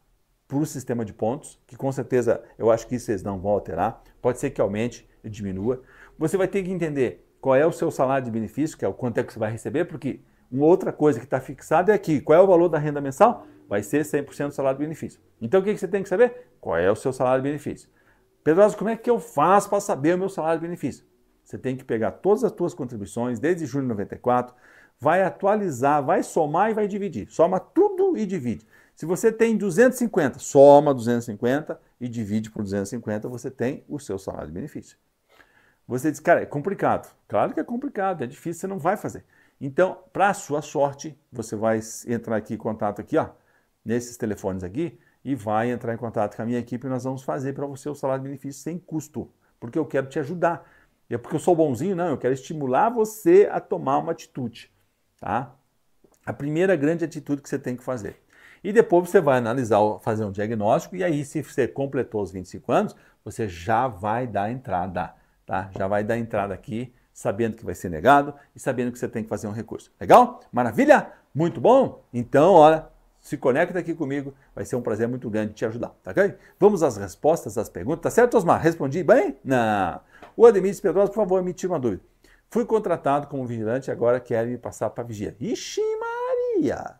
para o sistema de pontos, que com certeza eu acho que isso eles não vão alterar, pode ser que aumente e diminua. Você vai ter que entender qual é o seu salário de benefício, que é o quanto é que você vai receber, porque uma outra coisa que está fixada é aqui, qual é o valor da renda mensal? Vai ser 100% do salário de benefício. Então o que, que você tem que saber? Qual é o seu salário de benefício. Pedroso, como é que eu faço para saber o meu salário de benefício? Você tem que pegar todas as suas contribuições desde junho de 94, vai atualizar, vai somar e vai dividir. Soma tudo e divide. Se você tem 250, soma 250 e divide por 250, você tem o seu salário de benefício. Você diz, cara, é complicado. Claro que é complicado, é difícil, você não vai fazer. Então, para a sua sorte, você vai entrar aqui em contato aqui, ó, nesses telefones aqui, e vai entrar em contato com a minha equipe e nós vamos fazer para você o salário de benefício sem custo, porque eu quero te ajudar. E é porque eu sou bonzinho, não, eu quero estimular você a tomar uma atitude, tá? A primeira grande atitude que você tem que fazer. E depois você vai analisar, fazer um diagnóstico, e aí, se você completou os 25 anos, você já vai dar entrada, tá? Já vai dar entrada aqui, sabendo que vai ser negado e sabendo que você tem que fazer um recurso. Legal? Maravilha? Muito bom? Então, olha, se conecta aqui comigo, vai ser um prazer muito grande te ajudar, tá ok? Vamos às respostas às perguntas, tá certo, Osmar? Respondi bem? Não. O Ademir Pedrosa, por favor, me tira uma dúvida. Fui contratado como vigilante e agora querem me passar para vigia. Ixi Maria!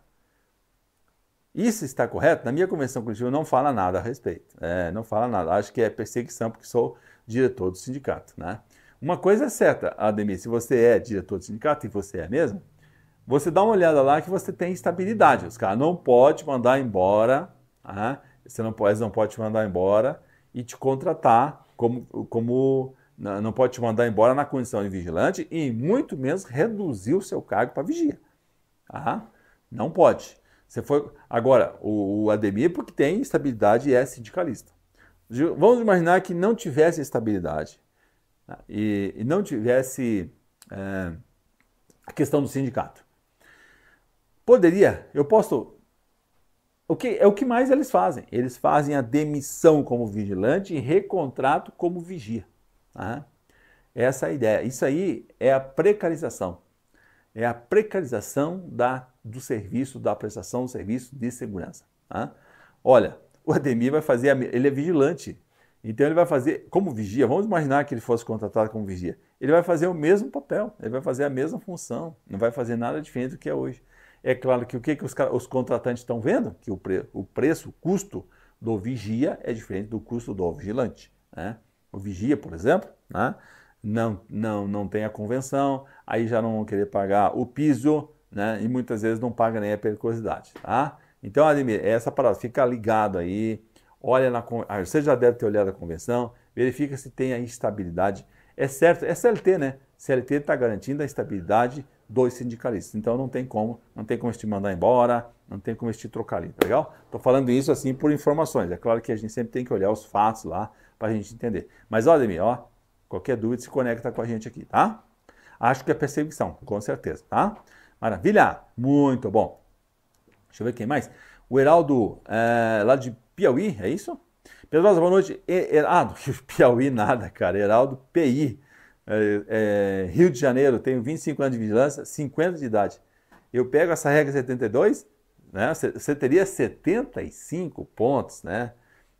Isso está correto? Na minha convenção coletiva não fala nada a respeito. É, não fala nada. Acho que é perseguição porque sou diretor do sindicato. Né? Uma coisa é certa, Ademir, se você é diretor do sindicato, e você é mesmo, você dá uma olhada lá que você tem estabilidade. Os caras não podem mandar embora, né? você não pode, eles não pode te mandar embora e te contratar como, como não pode te mandar embora na condição de vigilante e muito menos reduzir o seu cargo para vigia. Tá? não pode. Você foi. Agora, o, o Ademir, é porque tem estabilidade e é sindicalista. Vamos imaginar que não tivesse estabilidade né, e, e, não tivesse é, a questão do sindicato. Poderia, eu posso. O que, é o que mais eles fazem. Eles fazem a demissão como vigilante e recontrato como vigia. Tá? Essa é a ideia. Isso aí é a precarização. É a precarização da do serviço, da prestação do serviço de segurança. Tá? Olha, o Ademir vai fazer, ele é vigilante, então ele vai fazer, como vigia, vamos imaginar que ele fosse contratado como vigia, ele vai fazer o mesmo papel, ele vai fazer a mesma função, não vai fazer nada diferente do que é hoje. É claro que o que, que os, os contratantes estão vendo? Que o, pre, o preço, o custo do vigia é diferente do custo do vigilante. Né? O vigia, por exemplo, né? não, não, não tem a convenção, aí já não vão querer pagar o piso, né? E muitas vezes não paga nem a periculosidade, tá? Então, Ademir, é essa parada. Fica ligado aí, olha na... Ah, você já deve ter olhado a convenção, verifica se tem a instabilidade. É certo, é CLT, né? CLT está garantindo a estabilidade dos sindicalistas. Então não tem como, não tem como te mandar embora, não tem como te trocar ali, tá legal? Estou falando isso assim por informações. É claro que a gente sempre tem que olhar os fatos lá para a gente entender. Mas Ademir, ó, qualquer dúvida se conecta com a gente aqui, tá? Acho que é perseguição, com certeza, tá? Maravilha! Muito bom. Deixa eu ver quem mais. O Heraldo, é, lá de Piauí, é isso? Pedrosa, boa noite. Heraldo, ah, Piauí nada, cara. Heraldo, PI. É, é, Rio de Janeiro, tenho 25 anos de vigilância, 50 de idade. Eu pego essa regra 72, né? Você teria 75 pontos, né?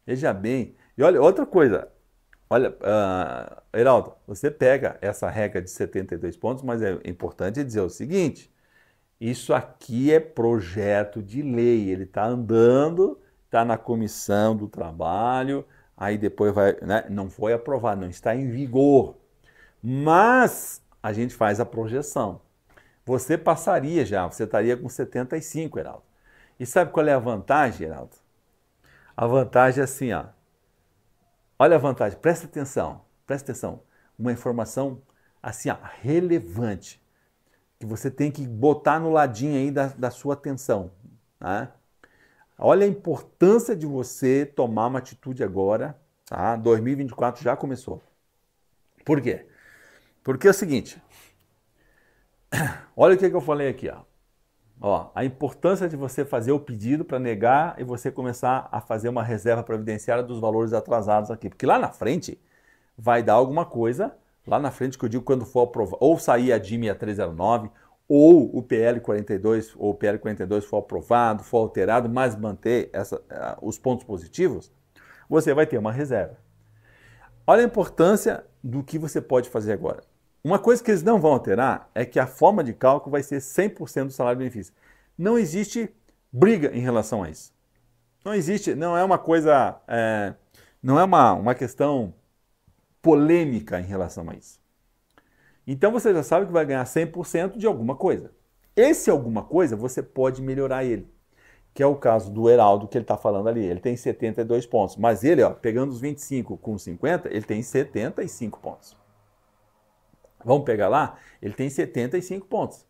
Veja bem. E olha, outra coisa. Olha, uh, Heraldo, você pega essa regra de 72 pontos, mas é importante dizer o seguinte: isso aqui é projeto de lei, ele está andando, está na comissão do trabalho, aí depois vai, né? não foi aprovado, não está em vigor. Mas a gente faz a projeção. Você passaria já, você estaria com 75, Heraldo. E sabe qual é a vantagem, Heraldo? A vantagem é assim, ó. Olha a vantagem, presta atenção, presta atenção. Uma informação assim, ó, relevante que você tem que botar no ladinho aí da, da sua atenção. né? Olha a importância de você tomar uma atitude agora. Tá? 2024 já começou. Por quê? Porque é o seguinte. Olha o que, que eu falei aqui. Ó. Ó, a importância de você fazer o pedido para negar e você começar a fazer uma reserva previdenciária dos valores atrasados aqui. Porque lá na frente vai dar alguma coisa lá na frente que eu digo quando for aprovado, ou sair a DIM 309, ou o PL 42, ou o PL 42 for aprovado, for alterado, mas manter essa, os pontos positivos, você vai ter uma reserva. Olha a importância do que você pode fazer agora. Uma coisa que eles não vão alterar é que a forma de cálculo vai ser 100% do salário-benefício. Não existe briga em relação a isso. Não existe, não é uma coisa, é, não é uma, uma questão polêmica em relação a isso. Então você já sabe que vai ganhar 100% de alguma coisa. Esse alguma coisa você pode melhorar ele, que é o caso do Heraldo que ele está falando ali. Ele tem 72 pontos, mas ele, ó, pegando os 25 com 50, ele tem 75 pontos. Vamos pegar lá? Ele tem 75 pontos.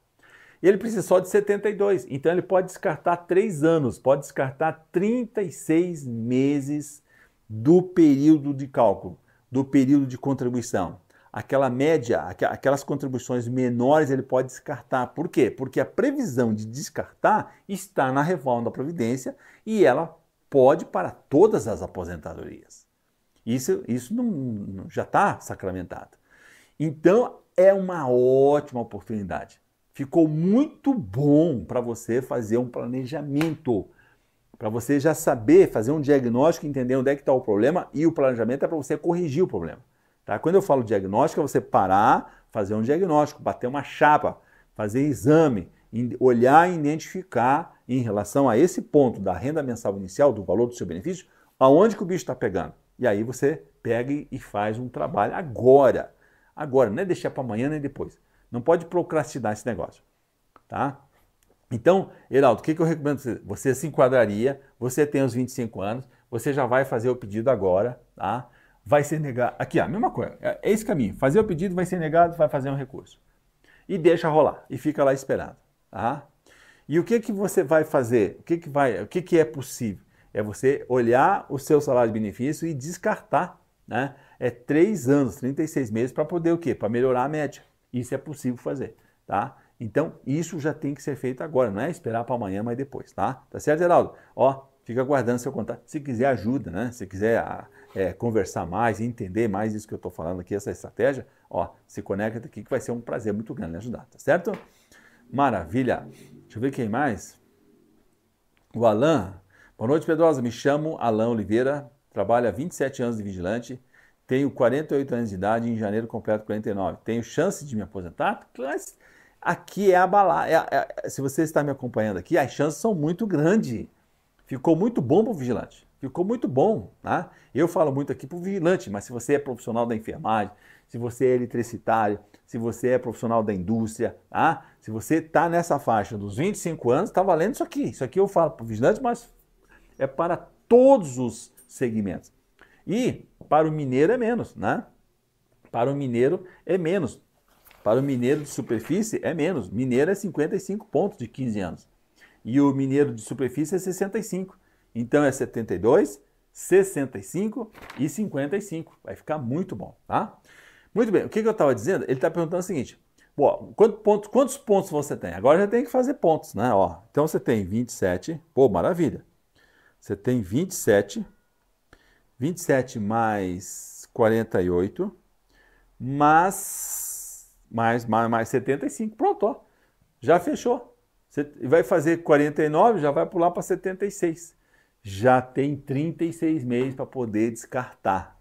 Ele precisa só de 72, então ele pode descartar 3 anos, pode descartar 36 meses do período de cálculo do período de contribuição. Aquela média, aquelas contribuições menores ele pode descartar. Por quê? Porque a previsão de descartar está na reforma da Previdência e ela pode para todas as aposentadorias. Isso, isso não, não já está sacramentado. Então é uma ótima oportunidade. Ficou muito bom para você fazer um planejamento para você já saber fazer um diagnóstico, entender onde é que está o problema e o planejamento é para você corrigir o problema. Tá? Quando eu falo diagnóstico, é você parar, fazer um diagnóstico, bater uma chapa, fazer exame, olhar e identificar em relação a esse ponto da renda mensal inicial, do valor do seu benefício, aonde que o bicho está pegando. E aí você pega e faz um trabalho agora. Agora, não é deixar para amanhã nem depois. Não pode procrastinar esse negócio. Tá? Então, Heraldo, o que, que eu recomendo? Você? você se enquadraria, você tem os 25 anos, você já vai fazer o pedido agora, tá? Vai ser negado. Aqui, a mesma coisa, é, é esse caminho. Fazer o pedido, vai ser negado, vai fazer um recurso. E deixa rolar, e fica lá esperando. tá? E o que que você vai fazer? O que que vai, o que que é possível? É você olhar o seu salário de benefício e descartar, né? É três anos, 36 meses para poder o quê? Para melhorar a média. Isso é possível fazer, tá? Então, isso já tem que ser feito agora, não é esperar para amanhã, mas depois, tá? Tá certo, Geraldo? Ó, fica aguardando seu contato. Se quiser ajuda, né? Se quiser ah, é, conversar mais, entender mais isso que eu estou falando aqui, essa estratégia, ó, se conecta aqui que vai ser um prazer muito grande ajudar, tá certo? Maravilha! Deixa eu ver quem mais. O Alain. Boa noite, Pedrosa. Me chamo Alain Oliveira, trabalho há 27 anos de vigilante, tenho 48 anos de idade, em janeiro completo 49. Tenho chance de me aposentar? Claro, aqui é abalar. É, é, se você está me acompanhando aqui, as chances são muito grandes. Ficou muito bom para o vigilante. Ficou muito bom. né? Eu falo muito aqui para o vigilante, mas se você é profissional da enfermagem, se você é eletricitário, se você é profissional da indústria, tá? se você está nessa faixa dos 25 anos, está valendo isso aqui. Isso aqui eu falo para o vigilante, mas é para todos os segmentos. E para o mineiro é menos, né? Para o mineiro é menos. Para o mineiro de superfície é menos. Mineiro é 55 pontos de 15 anos. E o mineiro de superfície é 65. Então é 72, 65 e 55. Vai ficar muito bom, tá? Muito bem, o que, que eu estava dizendo? Ele está perguntando o seguinte. Bom, quantos pontos, quantos pontos você tem? Agora já tem que fazer pontos, né? Ó, então você tem 27. Pô, maravilha. Você tem 27. 27 mais 48. Mas mais, mais, mais 75, pronto, ó, já fechou. Você vai fazer 49, já vai pular para 76. Já tem 36 meses para poder descartar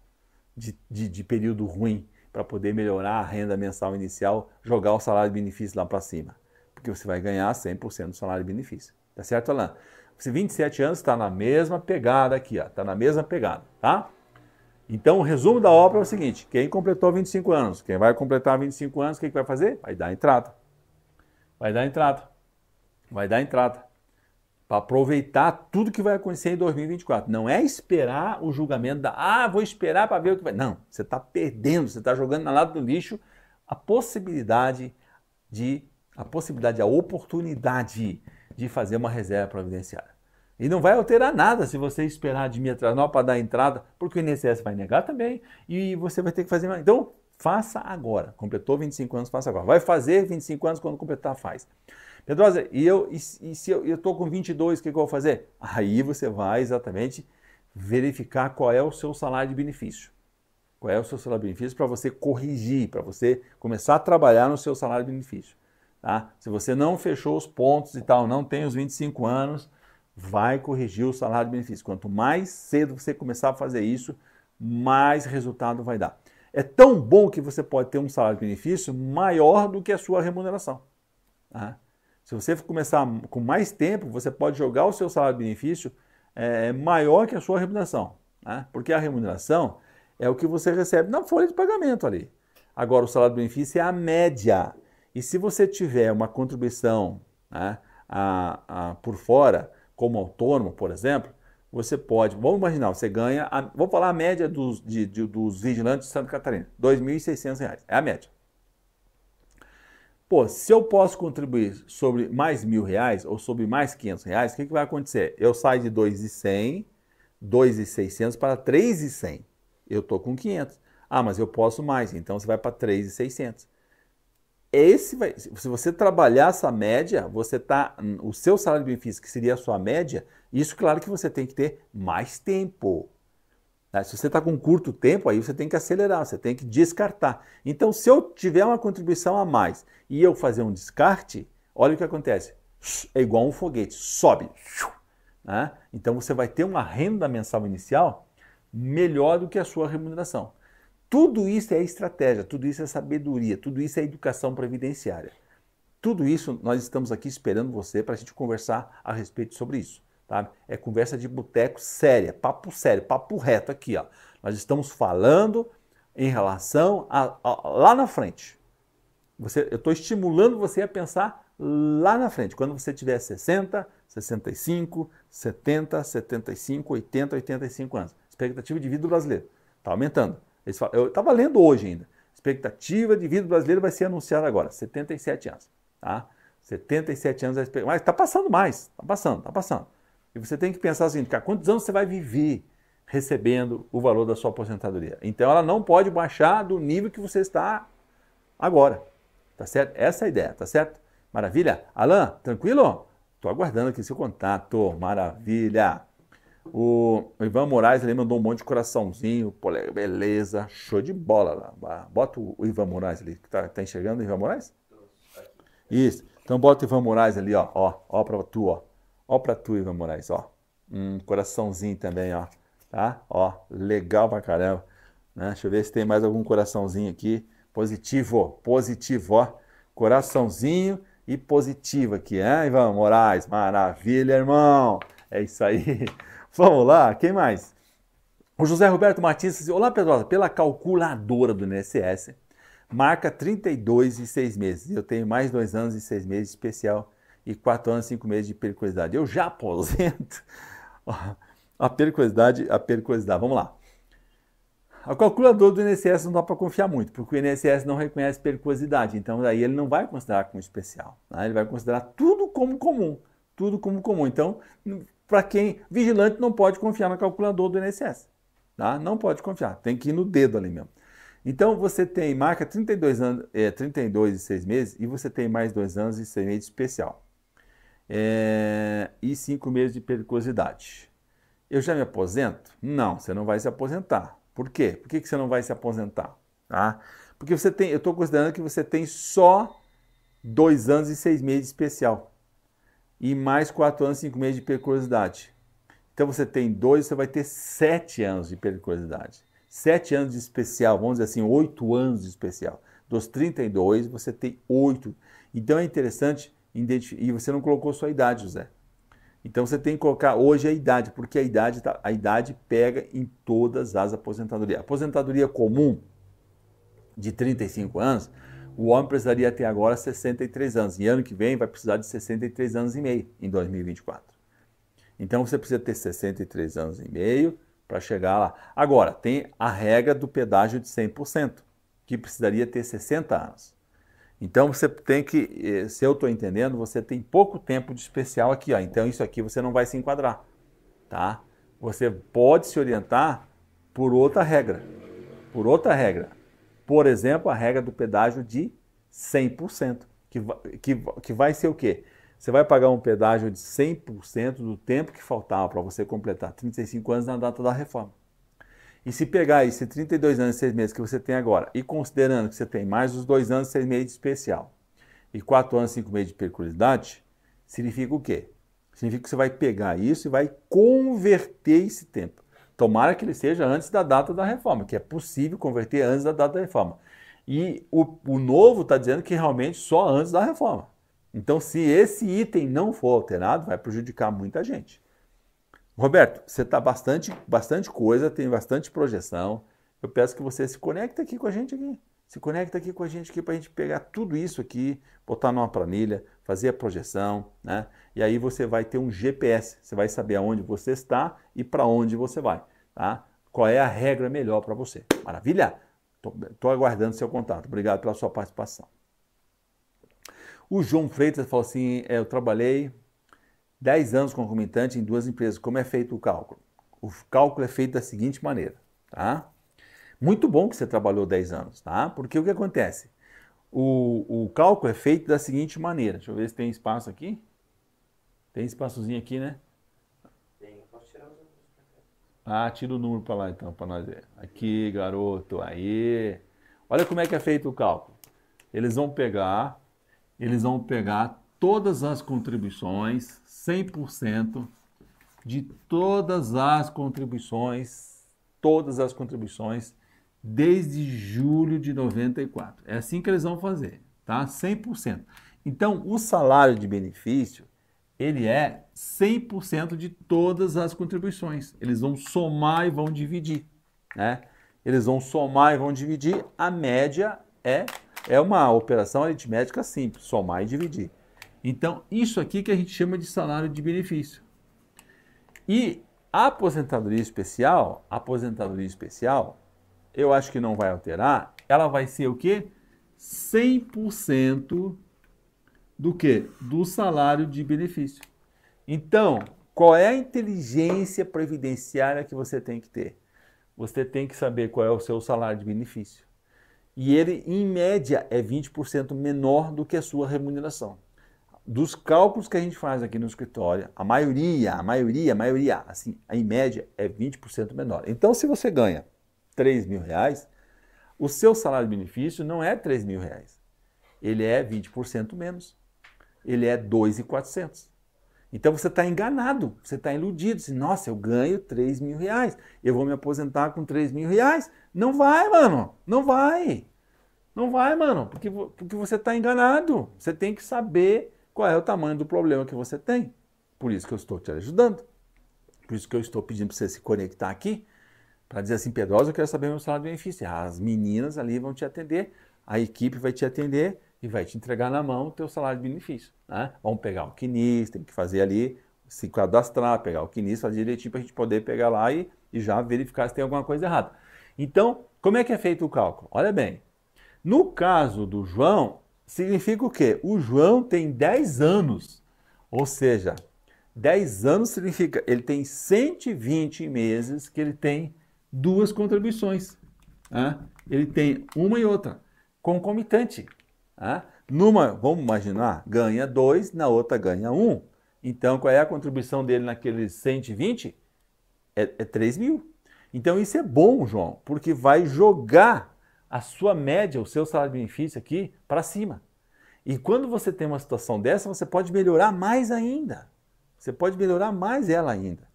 de, de, de período ruim, para poder melhorar a renda mensal inicial, jogar o salário de benefício lá para cima. Porque você vai ganhar 100% do salário de benefício. Tá certo, Alain? Você 27 anos está na mesma pegada aqui, ó, está na mesma pegada, tá? Então, o resumo da obra é o seguinte: quem completou 25 anos, quem vai completar 25 anos, o que, que vai fazer? Vai dar entrada. Vai dar entrada. Vai dar entrada. Para aproveitar tudo que vai acontecer em 2024. Não é esperar o julgamento da. Ah, vou esperar para ver o que vai. Não, você está perdendo, você está jogando na lado do lixo a possibilidade de. a possibilidade, a oportunidade de fazer uma reserva providenciária. E não vai alterar nada se você esperar de atrás, atrasar para dar entrada, porque o INSS vai negar também e você vai ter que fazer mais. Então, faça agora. Completou 25 anos, faça agora. Vai fazer 25 anos, quando completar, faz. Pedrosa, e eu e, e se eu estou com 22, o que, que eu vou fazer? Aí você vai exatamente verificar qual é o seu salário de benefício. Qual é o seu salário de benefício para você corrigir, para você começar a trabalhar no seu salário de benefício. Tá? Se você não fechou os pontos e tal, não tem os 25 anos, vai corrigir o salário de benefício. Quanto mais cedo você começar a fazer isso, mais resultado vai dar. É tão bom que você pode ter um salário de benefício maior do que a sua remuneração. Tá? Se você começar com mais tempo, você pode jogar o seu salário de benefício é, maior que a sua remuneração. Né? Porque a remuneração é o que você recebe na folha de pagamento ali. Agora, o salário de benefício é a média. E se você tiver uma contribuição né, a, a, por fora, como autônomo, por exemplo, você pode, vamos imaginar, você ganha, a, vou falar a média dos, de, de, dos vigilantes de Santa Catarina, R$ 2.600, é a média. Pô, se eu posso contribuir sobre mais mil reais ou sobre mais 500 reais, o que, que vai acontecer? Eu saio de 2,100, 2,600 para 3,100. Eu estou com 500. Ah, mas eu posso mais, então você vai para 3,600 esse vai, se você trabalhar essa média, você tá hum, o seu salário de benefício, que seria a sua média, isso claro que você tem que ter mais tempo. Né? Se você está com curto tempo, aí você tem que acelerar, você tem que descartar. Então, se eu tiver uma contribuição a mais e eu fazer um descarte, olha o que acontece. É igual um foguete, sobe. Né? Então, você vai ter uma renda mensal inicial melhor do que a sua remuneração. Tudo isso é estratégia, tudo isso é sabedoria, tudo isso é educação previdenciária. Tudo isso nós estamos aqui esperando você para a gente conversar a respeito sobre isso. Tá? É conversa de boteco séria, papo sério, papo reto aqui. Ó. Nós estamos falando em relação a, a lá na frente. Você, eu estou estimulando você a pensar lá na frente, quando você tiver 60, 65, 70, 75, 80, 85 anos. Expectativa de vida do brasileiro está aumentando. Eles falam, eu estava lendo hoje ainda. Expectativa de vida brasileira vai ser anunciada agora, 77 anos. Tá? 77 anos, mas está passando mais, está passando, está passando. E você tem que pensar assim, cara, quantos anos você vai viver recebendo o valor da sua aposentadoria? Então ela não pode baixar do nível que você está agora, tá certo? Essa é a ideia, tá certo? Maravilha? Alan, tranquilo? Estou aguardando aqui seu contato, maravilha! O Ivan Moraes ele mandou um monte de coraçãozinho, beleza, show de bola lá. Bota o Ivan Moraes ali, que tá, tá enxergando o Ivan Moraes? Isso. Então bota o Ivan Moraes ali, ó, ó, ó pra tu, ó. Ó pra tu, Ivan Moraes, ó. Um coraçãozinho também, ó. Tá? Ó, legal pra caramba. Né? Deixa eu ver se tem mais algum coraçãozinho aqui. Positivo, positivo, ó. Coraçãozinho e positivo aqui, hein, Ivan Moraes? Maravilha, irmão. É isso aí. Vamos lá, quem mais? O José Roberto Martins diz: assim, olá Pedrosa, pela calculadora do INSS, marca 32 e 6 meses. Eu tenho mais dois anos e seis meses de especial e quatro anos e 5 meses de periculosidade. Eu já aposento a periculosidade, a periculosidade. Vamos lá. A calculadora do INSS não dá para confiar muito, porque o INSS não reconhece periculosidade. Então, daí ele não vai considerar como especial. Né? Ele vai considerar tudo como comum. Tudo como comum. Então, para quem vigilante não pode confiar no calculador do INSS. Tá? Não pode confiar, tem que ir no dedo ali mesmo. Então você tem, marca 32, anos, é, 32 e 6 meses e você tem mais 2 anos e 6 meses especial. É, e 5 meses de periculosidade. Eu já me aposento? Não, você não vai se aposentar. Por quê? Por que, que você não vai se aposentar? Tá? Porque você tem, eu estou considerando que você tem só 2 anos e 6 meses especial e mais 4 anos e 5 meses de periculosidade. Então você tem 2, você vai ter 7 anos de periculosidade. 7 anos de especial, vamos dizer assim, 8 anos de especial. Dos 32, você tem 8. Então é interessante, e você não colocou sua idade, José. Então você tem que colocar hoje a idade, porque a idade, tá, a idade pega em todas as aposentadorias. A aposentadoria comum de 35 anos, o homem precisaria ter agora 63 anos. E ano que vem vai precisar de 63 anos e meio, em 2024. Então você precisa ter 63 anos e meio para chegar lá. Agora, tem a regra do pedágio de 100%, que precisaria ter 60 anos. Então você tem que, eh, se eu estou entendendo, você tem pouco tempo de especial aqui. Ó. Então isso aqui você não vai se enquadrar. tá? Você pode se orientar por outra regra. Por outra regra. Por exemplo, a regra do pedágio de 100%, que, que, que vai ser o quê? Você vai pagar um pedágio de 100% do tempo que faltava para você completar 35 anos na data da reforma. E se pegar esse 32 anos e 6 meses que você tem agora, e considerando que você tem mais os 2 anos e 6 meses de especial, e 4 anos e 5 meses de peculiaridade, significa o quê? Significa que você vai pegar isso e vai converter esse tempo. Tomara que ele seja antes da data da reforma, que é possível converter antes da data da reforma. E o, o novo está dizendo que realmente só antes da reforma. Então, se esse item não for alterado, vai prejudicar muita gente. Roberto, você está bastante, bastante coisa, tem bastante projeção. Eu peço que você se conecte aqui com a gente aqui. Se conecta aqui com a gente aqui para a gente pegar tudo isso aqui, botar numa planilha, fazer a projeção, né? E aí você vai ter um GPS, você vai saber aonde você está e para onde você vai tá? qual é a regra melhor para você. Maravilha? Estou aguardando seu contato. Obrigado pela sua participação. O João Freitas falou assim: é, eu trabalhei 10 anos concomitante em duas empresas. Como é feito o cálculo? O cálculo é feito da seguinte maneira, tá? Muito bom que você trabalhou 10 anos, tá? Porque o que acontece? O, o cálculo é feito da seguinte maneira. Deixa eu ver se tem espaço aqui. Tem espaçozinho aqui, né? Ah, tira o número para lá então, para nós ver. Aqui, garoto, aí. Olha como é que é feito o cálculo. Eles vão pegar, eles vão pegar todas as contribuições, 100% de todas as contribuições, todas as contribuições desde julho de 94. É assim que eles vão fazer, tá? 100%. Então, o salário de benefício ele é 100% de todas as contribuições. Eles vão somar e vão dividir, né? Eles vão somar e vão dividir. A média é é uma operação aritmética simples, somar e dividir. Então, isso aqui que a gente chama de salário de benefício. E a aposentadoria especial, a aposentadoria especial, eu acho que não vai alterar, ela vai ser o quê? 100% do que? Do salário de benefício. Então, qual é a inteligência previdenciária que você tem que ter? Você tem que saber qual é o seu salário de benefício. E ele, em média, é 20% menor do que a sua remuneração. Dos cálculos que a gente faz aqui no escritório, a maioria, a maioria, a maioria, assim, em média, é 20% menor. Então, se você ganha 3 mil reais, o seu salário de benefício não é 3 mil reais. Ele é 20% menos ele é 2,400. Então você está enganado, você está iludido. Você, Nossa, eu ganho 3 mil reais, eu vou me aposentar com 3 mil reais. Não vai, mano, não vai. Não vai, mano, porque, porque você está enganado. Você tem que saber qual é o tamanho do problema que você tem. Por isso que eu estou te ajudando. Por isso que eu estou pedindo para você se conectar aqui, para dizer assim, Pedrosa, eu quero saber meu salário de benefício. As meninas ali vão te atender, a equipe vai te atender e vai te entregar na mão o teu salário de benefício. Né? Vamos pegar o quinista, tem que fazer ali, se cadastrar, pegar o quinista fazer direitinho para a gente poder pegar lá e, e já verificar se tem alguma coisa errada. Então, como é que é feito o cálculo? Olha bem, no caso do João, significa o quê? O João tem 10 anos, ou seja, 10 anos significa ele tem 120 meses que ele tem duas contribuições. Né? Ele tem uma e outra, concomitante numa, vamos imaginar, ganha 2, na outra ganha 1. Um. Então, qual é a contribuição dele naqueles 120? É, é 3 mil. Então, isso é bom, João, porque vai jogar a sua média, o seu salário-benefício aqui para cima. E quando você tem uma situação dessa, você pode melhorar mais ainda. Você pode melhorar mais ela ainda,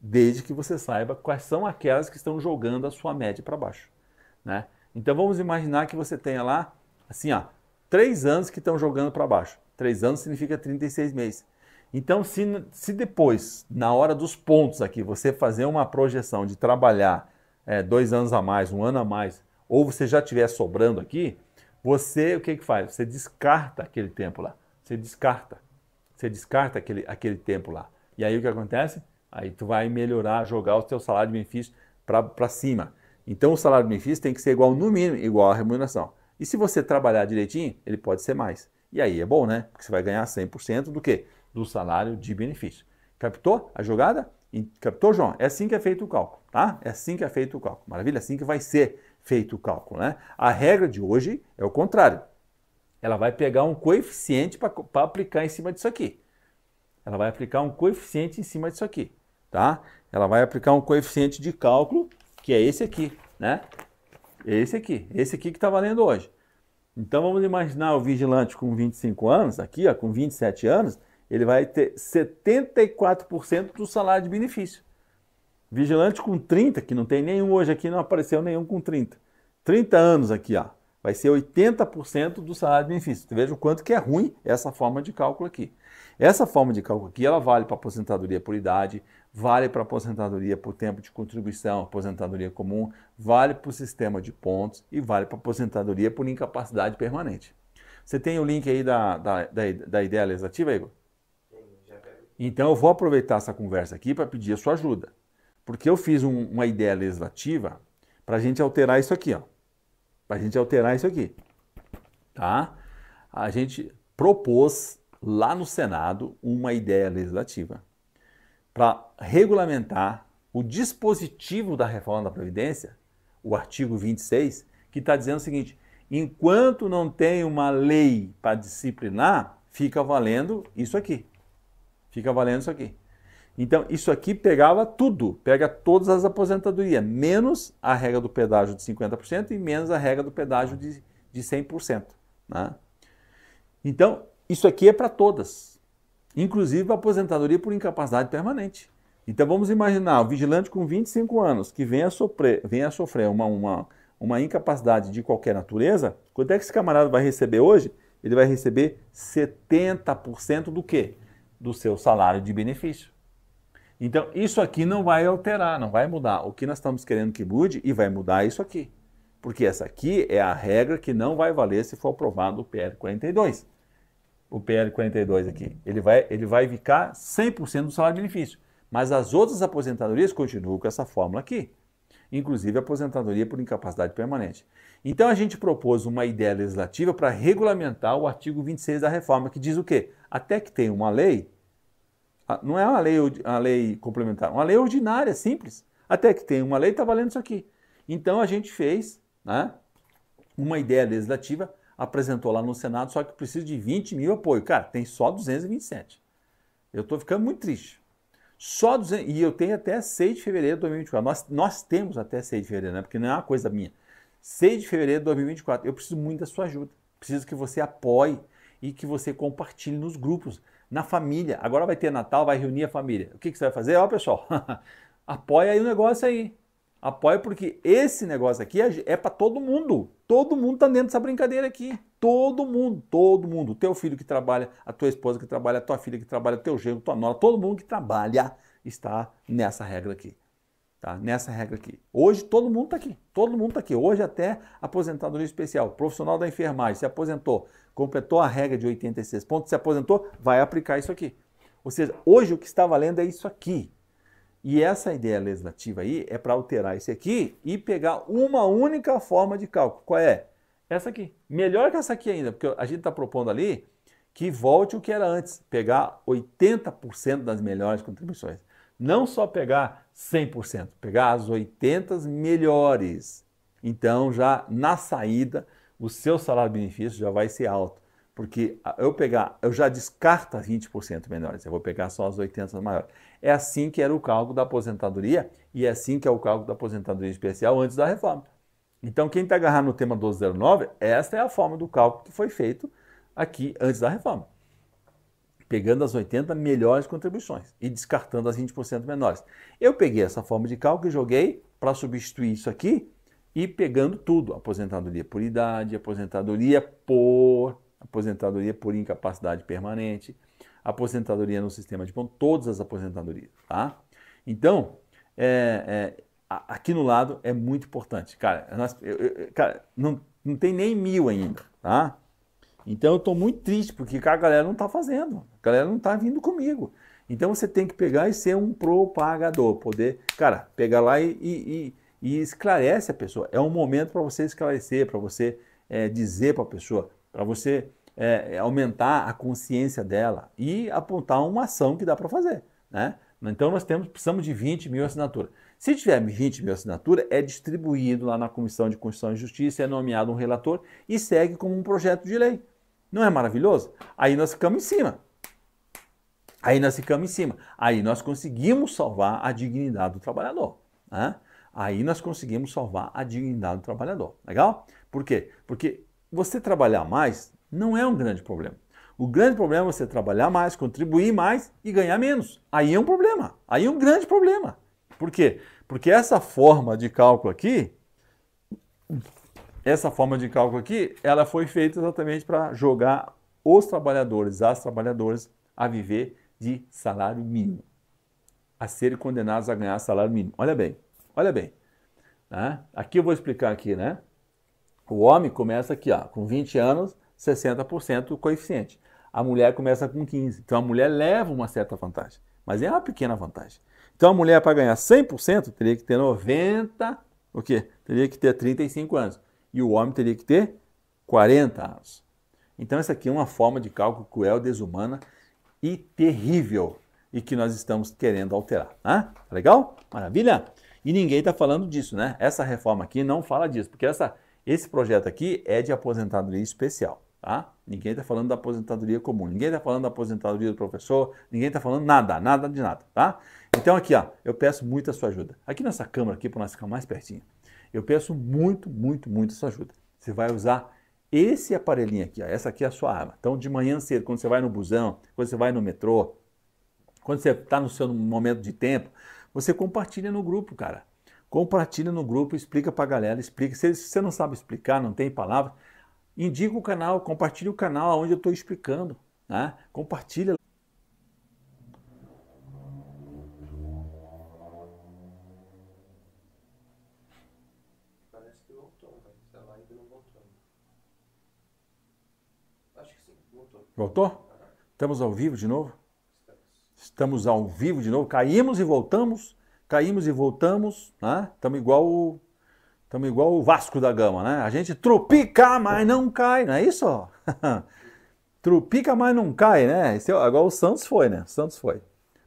desde que você saiba quais são aquelas que estão jogando a sua média para baixo. Né? Então, vamos imaginar que você tenha lá, assim, ó, três anos que estão jogando para baixo. Três anos significa 36 meses. Então, se, se depois, na hora dos pontos aqui, você fazer uma projeção de trabalhar é, dois anos a mais, um ano a mais, ou você já tiver sobrando aqui, você o que, que faz? Você descarta aquele tempo lá. Você descarta. Você descarta aquele, aquele tempo lá. E aí o que acontece? Aí tu vai melhorar, jogar o seu salário de benefício para cima. Então o salário de benefício tem que ser igual, no mínimo, igual à remuneração. E se você trabalhar direitinho, ele pode ser mais. E aí é bom, né? Porque você vai ganhar 100% do quê? Do salário de benefício. Captou a jogada? Captou, João? É assim que é feito o cálculo, tá? É assim que é feito o cálculo. Maravilha? É assim que vai ser feito o cálculo, né? A regra de hoje é o contrário. Ela vai pegar um coeficiente para aplicar em cima disso aqui. Ela vai aplicar um coeficiente em cima disso aqui, tá? Ela vai aplicar um coeficiente de cálculo, que é esse aqui, né? Esse aqui, esse aqui que está valendo hoje. Então vamos imaginar o vigilante com 25 anos, aqui ó, com 27 anos, ele vai ter 74% do salário de benefício. Vigilante com 30, que não tem nenhum hoje aqui, não apareceu nenhum com 30. 30 anos aqui, ó, vai ser 80% do salário de benefício. Veja o quanto que é ruim essa forma de cálculo aqui. Essa forma de cálculo aqui, ela vale para aposentadoria por idade, vale para aposentadoria por tempo de contribuição, aposentadoria comum, vale para o sistema de pontos e vale para aposentadoria por incapacidade permanente. Você tem o link aí da, da, da, da ideia legislativa, Igor? Então eu vou aproveitar essa conversa aqui para pedir a sua ajuda. Porque eu fiz um, uma ideia legislativa para a gente alterar isso aqui, ó. Para a gente alterar isso aqui, tá? A gente propôs lá no Senado uma ideia legislativa para regulamentar o dispositivo da reforma da Previdência, o artigo 26, que está dizendo o seguinte: enquanto não tem uma lei para disciplinar, fica valendo isso aqui. Fica valendo isso aqui. Então, isso aqui pegava tudo, pega todas as aposentadorias, menos a regra do pedágio de 50% e menos a regra do pedágio de, de 100%. Né? Então, isso aqui é para todas inclusive aposentadoria por incapacidade permanente. Então vamos imaginar o vigilante com 25 anos que venha a sofrer, venha a sofrer uma, uma, uma incapacidade de qualquer natureza, quanto é que esse camarada vai receber hoje? Ele vai receber 70% do quê? Do seu salário de benefício. Então isso aqui não vai alterar, não vai mudar. O que nós estamos querendo que mude e vai mudar é isso aqui. Porque essa aqui é a regra que não vai valer se for aprovado o PL 42 o PL 42 aqui. Ele vai, ele vai ficar 100% do salário-benefício. Mas as outras aposentadorias continuam com essa fórmula aqui, inclusive a aposentadoria por incapacidade permanente. Então a gente propôs uma ideia legislativa para regulamentar o artigo 26 da reforma, que diz o quê? Até que tem uma lei, não é uma lei, uma lei complementar, uma lei ordinária, simples. Até que tem uma lei, está valendo isso aqui. Então a gente fez né, uma ideia legislativa apresentou lá no Senado, só que precisa de 20 mil apoio. Cara, tem só 227. Eu estou ficando muito triste. Só 200, e eu tenho até 6 de fevereiro de 2024. Nós, nós temos até 6 de fevereiro, né? Porque não é uma coisa minha. 6 de fevereiro de 2024. Eu preciso muito da sua ajuda. Preciso que você apoie e que você compartilhe nos grupos, na família. Agora vai ter Natal, vai reunir a família. O que, que você vai fazer? Ó, pessoal, apoia aí o negócio aí. Apoia porque esse negócio aqui é, é para todo mundo. Todo mundo tá dentro dessa brincadeira aqui. Todo mundo, todo mundo. O teu filho que trabalha, a tua esposa que trabalha, a tua filha que trabalha, teu genro, tua nora, todo mundo que trabalha está nessa regra aqui. Tá? Nessa regra aqui. Hoje todo mundo tá aqui. Todo mundo tá aqui. Hoje até aposentadoria especial, profissional da enfermagem, se aposentou, completou a regra de 86 pontos, se aposentou, vai aplicar isso aqui. Ou seja, hoje o que está valendo é isso aqui. E essa ideia legislativa aí é para alterar esse aqui e pegar uma única forma de cálculo. Qual é? Essa aqui. Melhor que essa aqui ainda, porque a gente está propondo ali que volte o que era antes, pegar 80% das melhores contribuições. Não só pegar 100%, pegar as 80 melhores. Então, já na saída, o seu salário-benefício já vai ser alto. Porque eu pegar, eu já descarto 20% menores, eu vou pegar só as 80 maiores. É assim que era o cálculo da aposentadoria e é assim que é o cálculo da aposentadoria especial antes da reforma. Então, quem está agarrado no tema 1209, esta é a forma do cálculo que foi feito aqui antes da reforma. Pegando as 80 melhores contribuições e descartando as 20% menores. Eu peguei essa forma de cálculo e joguei para substituir isso aqui e pegando tudo: aposentadoria por idade, aposentadoria por aposentadoria por incapacidade permanente, aposentadoria no sistema de ponto, todas as aposentadorias, tá? Então, é, é, aqui no lado é muito importante, cara. Nós, eu, eu, cara, não, não tem nem mil ainda, tá? Então eu estou muito triste porque a galera não está fazendo, a galera não está vindo comigo. Então você tem que pegar e ser um propagador, poder, cara, pegar lá e, e, e, e esclarece a pessoa. É um momento para você esclarecer, para você é, dizer para a pessoa, para você é, é, aumentar a consciência dela e apontar uma ação que dá para fazer. Né? Então nós temos, precisamos de 20 mil assinaturas. Se tiver 20 mil assinaturas, é distribuído lá na Comissão de Constituição e Justiça, é nomeado um relator e segue como um projeto de lei. Não é maravilhoso? Aí nós ficamos em cima. Aí nós ficamos em cima. Aí nós conseguimos salvar a dignidade do trabalhador. Né? Aí nós conseguimos salvar a dignidade do trabalhador. Legal? Por quê? Porque você trabalhar mais não é um grande problema. O grande problema é você trabalhar mais, contribuir mais e ganhar menos. Aí é um problema. Aí é um grande problema. Por quê? Porque essa forma de cálculo aqui, essa forma de cálculo aqui, ela foi feita exatamente para jogar os trabalhadores, as trabalhadoras, a viver de salário mínimo, a serem condenados a ganhar salário mínimo. Olha bem, olha bem. Né? Aqui eu vou explicar aqui, né? O homem começa aqui, ó, com 20 anos, 60% o coeficiente. A mulher começa com 15. Então a mulher leva uma certa vantagem, mas é uma pequena vantagem. Então a mulher para ganhar 100% teria que ter 90, o quê? Teria que ter 35 anos. E o homem teria que ter 40 anos. Então essa aqui é uma forma de cálculo cruel, desumana e terrível e que nós estamos querendo alterar, né? Tá legal? Maravilha? E ninguém está falando disso, né? Essa reforma aqui não fala disso, porque essa esse projeto aqui é de aposentadoria especial, tá? Ninguém está falando da aposentadoria comum, ninguém está falando da aposentadoria do professor, ninguém está falando nada, nada de nada, tá? Então aqui, ó, eu peço muito a sua ajuda. Aqui nessa câmera aqui, para nós ficar mais pertinho, eu peço muito, muito, muito a sua ajuda. Você vai usar esse aparelhinho aqui, ó, essa aqui é a sua arma. Então de manhã cedo, quando você vai no busão, quando você vai no metrô, quando você está no seu momento de tempo, você compartilha no grupo, cara. Compartilha no grupo, explica para a galera, explica. Se você não sabe explicar, não tem palavra, indica o canal, compartilha o canal onde eu estou explicando. Né? Compartilha. Parece que voltou, mas tá não Acho que sim, voltou. Voltou? Estamos ao vivo de novo? Estamos ao vivo de novo, caímos e voltamos caímos e voltamos, né? Estamos igual o Estamos igual o Vasco da Gama, né? A gente trupica, mas não cai, não é isso? trupica, mas não cai, né? Esse, é agora o Santos foi, né? O Santos foi.